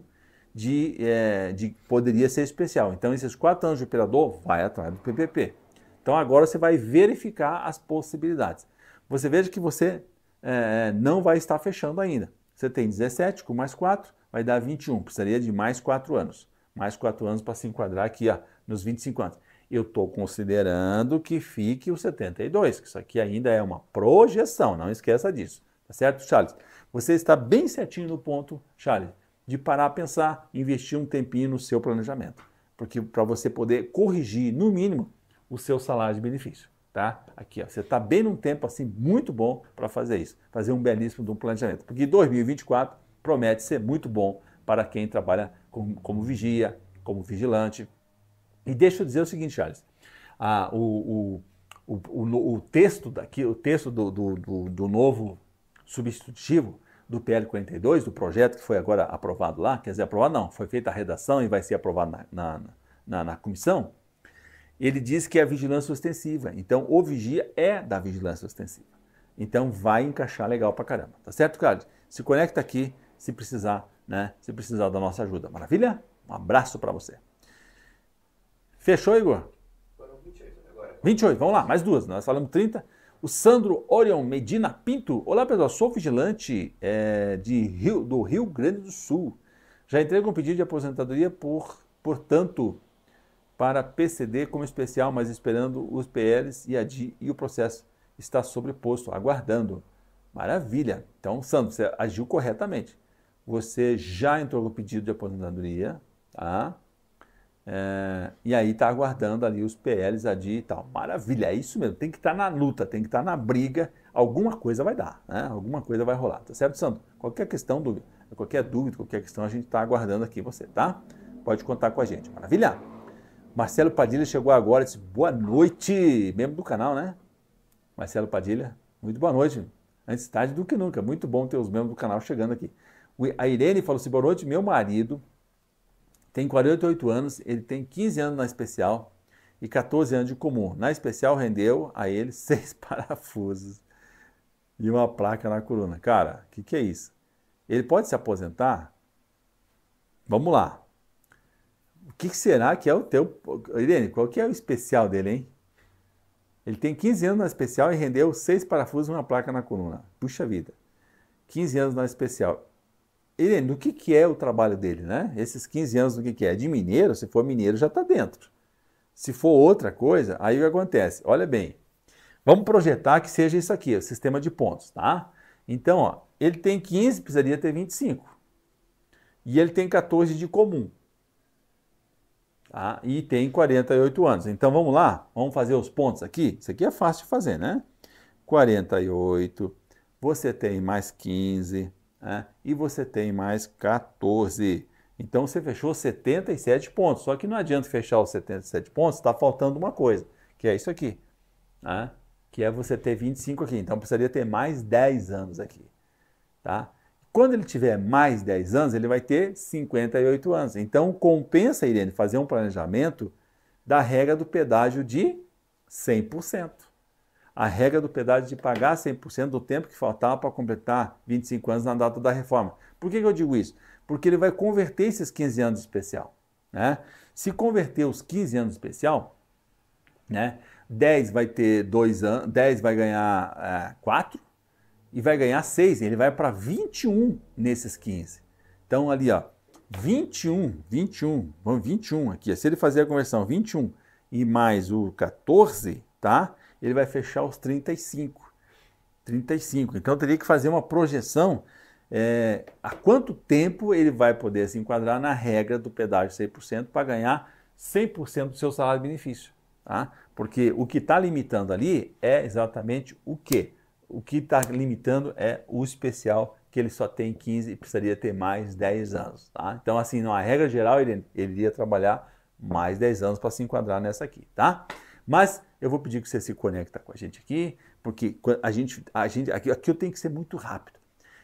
de, é, de poderia ser especial. Então, esses 4 anos de operador, vai atrás do PPP. Então, agora você vai verificar as possibilidades. Você veja que você é, não vai estar fechando ainda. Você tem 17 com mais 4, vai dar 21. Precisaria de mais 4 anos. Mais 4 anos para se enquadrar aqui, ó, nos 25 anos. Eu estou considerando que fique os 72, que isso aqui ainda é uma projeção, não esqueça disso. Tá certo, Charles? Você está bem certinho no ponto, Charles, de parar a pensar, investir um tempinho no seu planejamento. Porque para você poder corrigir, no mínimo, o seu salário de benefício. Tá? Aqui, ó, você está bem num tempo assim muito bom para fazer isso, fazer um belíssimo um planejamento, porque 2024 promete ser muito bom para quem trabalha com, como vigia, como vigilante. E deixa eu dizer o seguinte, Charles. Ah, o, o, o, o, texto, daqui, o texto do, do, do, do novo substitutivo do PL 42, do projeto que foi agora aprovado lá, quer dizer, aprovado não, foi feita a redação e vai ser aprovado na, na, na, na comissão, ele diz que é a vigilância ostensiva. Então, o vigia é da vigilância ostensiva. Então, vai encaixar legal pra caramba. Tá certo, Charles? Se conecta aqui se precisar, né? Se precisar da nossa ajuda. Maravilha? Um abraço para você. Fechou, Igor? Foram 28 né? agora. 28, é vamos lá, mais duas, nós falamos 30. O Sandro Orion Medina Pinto. Olá, pessoal, sou vigilante é, de Rio, do Rio Grande do Sul. Já entrei com um pedido de aposentadoria, por, portanto, para PCD como especial, mas esperando os PLs e a DI e o processo está sobreposto, aguardando. Maravilha. Então, Sandro, você agiu corretamente você já entrou com o pedido de aposentadoria, tá? É, e aí está aguardando ali os PLs, a DIA e tal. Maravilha, é isso mesmo. Tem que estar tá na luta, tem que estar tá na briga. Alguma coisa vai dar, né? Alguma coisa vai rolar, tá certo, Sandro? Qualquer questão, dúvida, qualquer dúvida, qualquer questão, a gente está aguardando aqui você, tá? Pode contar com a gente. Maravilha! Marcelo Padilha chegou agora e disse boa noite, membro do canal, né? Marcelo Padilha, muito boa noite. Antes tarde do que nunca. Muito bom ter os membros do canal chegando aqui. A Irene falou assim: boa noite, meu marido tem 48 anos, ele tem 15 anos na especial e 14 anos de comum. Na especial rendeu a ele seis parafusos e uma placa na coluna. Cara, o que, que é isso? Ele pode se aposentar? Vamos lá. O que, que será que é o teu. Irene, qual que é o especial dele, hein? Ele tem 15 anos na especial e rendeu seis parafusos e uma placa na coluna. Puxa vida. 15 anos na especial. Irene, do que, que é o trabalho dele, né? Esses 15 anos do que, que é? De mineiro, se for mineiro, já está dentro. Se for outra coisa, aí o que acontece? Olha bem, vamos projetar que seja isso aqui, o sistema de pontos, tá? Então, ó, ele tem 15, precisaria ter 25. E ele tem 14 de comum. Tá? E tem 48 anos. Então, vamos lá? Vamos fazer os pontos aqui? Isso aqui é fácil de fazer, né? 48, você tem mais 15 né? e você tem mais 14. Então você fechou 77 pontos. Só que não adianta fechar os 77 pontos, está faltando uma coisa, que é isso aqui. Né? Que é você ter 25 aqui. Então precisaria ter mais 10 anos aqui. Tá? Quando ele tiver mais 10 anos, ele vai ter 58 anos. Então compensa, Irene, fazer um planejamento da regra do pedágio de 100% a regra do pedágio de pagar 100% do tempo que faltava para completar 25 anos na data da reforma. Por que, que eu digo isso? Porque ele vai converter esses 15 anos especial. Né? Se converter os 15 anos especial, né? 10 vai ter 2 anos, 10 vai ganhar é, 4 e vai ganhar 6, ele vai para 21 nesses 15. Então ali ó, 21, 21, vamos 21 aqui, se ele fazer a conversão 21 e mais o 14, tá? ele vai fechar os 35. 35. Então teria que fazer uma projeção é, a quanto tempo ele vai poder se enquadrar na regra do pedágio 100% para ganhar 100% do seu salário de benefício. Tá? Porque o que está limitando ali é exatamente o quê? O que está limitando é o especial que ele só tem 15 e precisaria ter mais 10 anos. Tá? Então, assim, numa regra geral, ele, ele iria trabalhar mais 10 anos para se enquadrar nessa aqui, tá? Mas eu vou pedir que você se conecta com a gente aqui, porque a gente, a gente aqui, aqui eu tenho que ser muito rápido.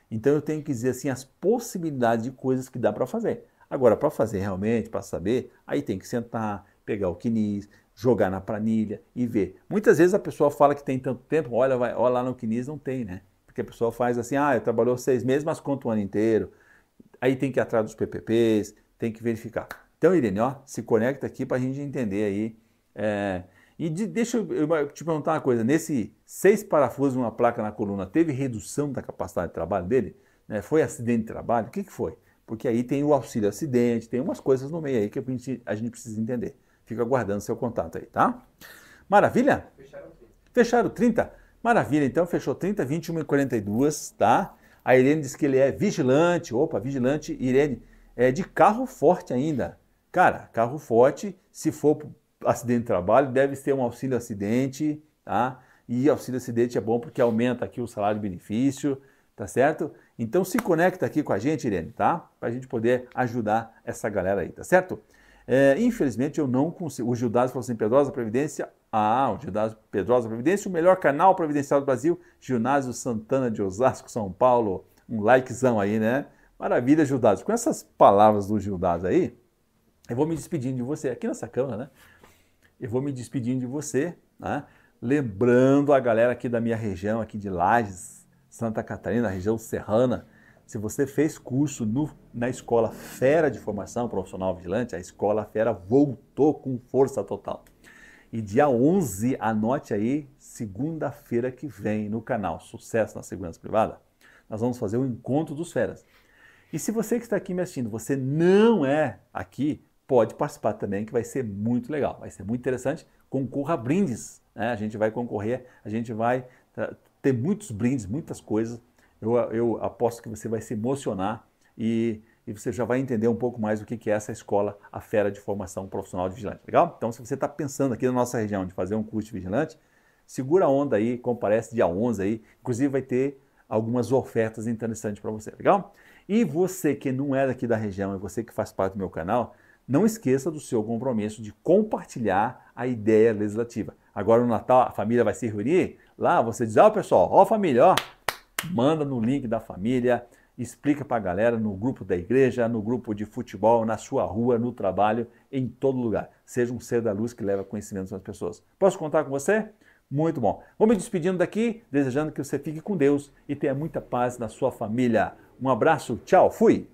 Então eu tenho que dizer assim as possibilidades de coisas que dá para fazer. Agora, para fazer realmente, para saber, aí tem que sentar, pegar o Kinis, jogar na planilha e ver. Muitas vezes a pessoa fala que tem tanto tempo, olha, vai, olha lá no Kinis, não tem, né? Porque a pessoa faz assim, ah, eu trabalhou seis meses, mas conta o ano inteiro. Aí tem que ir atrás dos PPPs, tem que verificar. Então, Irene, ó, se conecta aqui para a gente entender aí é, e de, deixa eu te perguntar uma coisa: nesse seis parafusos uma placa na coluna, teve redução da capacidade de trabalho dele? Né? Foi acidente de trabalho? O que, que foi? Porque aí tem o auxílio acidente, tem umas coisas no meio aí que a gente, a gente precisa entender. Fica aguardando seu contato aí, tá? Maravilha? Fecharam 30. Fecharam 30? Maravilha, então fechou 30, 21 e 42, tá? A Irene disse que ele é vigilante, opa, vigilante, Irene, é de carro forte ainda. Cara, carro forte, se for acidente de trabalho, deve ter um auxílio acidente, tá? E auxílio acidente é bom porque aumenta aqui o salário benefício, tá certo? Então se conecta aqui com a gente, Irene, tá? Para a gente poder ajudar essa galera aí, tá certo? É, infelizmente eu não consigo. O Gildas falou assim: Pedrosa Previdência. Ah, o Gildas Pedrosa Previdência, o melhor canal previdencial do Brasil, Ginásio Santana de Osasco, São Paulo. Um likezão aí, né? Maravilha, Gildas. Com essas palavras do Gildas aí, eu vou me despedindo de você aqui nessa câmera, né? eu vou me despedindo de você, né? lembrando a galera aqui da minha região, aqui de Lages, Santa Catarina, região serrana, se você fez curso no, na Escola Fera de Formação Profissional Vigilante, a Escola Fera voltou com força total. E dia 11, anote aí, segunda-feira que vem no canal Sucesso na Segurança Privada, nós vamos fazer o um encontro dos feras. E se você que está aqui me assistindo, você não é aqui pode participar também, que vai ser muito legal, vai ser muito interessante. Concorra a brindes, né? a gente vai concorrer, a gente vai ter muitos brindes, muitas coisas. Eu, eu aposto que você vai se emocionar e, e, você já vai entender um pouco mais o que, que é essa escola, a Fera de Formação Profissional de Vigilante. Legal? Então, se você está pensando aqui na nossa região de fazer um curso de vigilante, segura a onda aí, comparece dia 11 aí. Inclusive, vai ter algumas ofertas interessantes para você. Legal? E você que não é daqui da região, e você que faz parte do meu canal, não esqueça do seu compromisso de compartilhar a ideia legislativa. Agora no Natal a família vai se reunir, lá você diz, ó oh, pessoal, ó oh, família, ó, oh. manda no link da família, explica para a galera no grupo da igreja, no grupo de futebol, na sua rua, no trabalho, em todo lugar. Seja um ser da luz que leva conhecimento às pessoas. Posso contar com você? Muito bom. Vou me despedindo daqui, desejando que você fique com Deus e tenha muita paz na sua família. Um abraço, tchau, fui!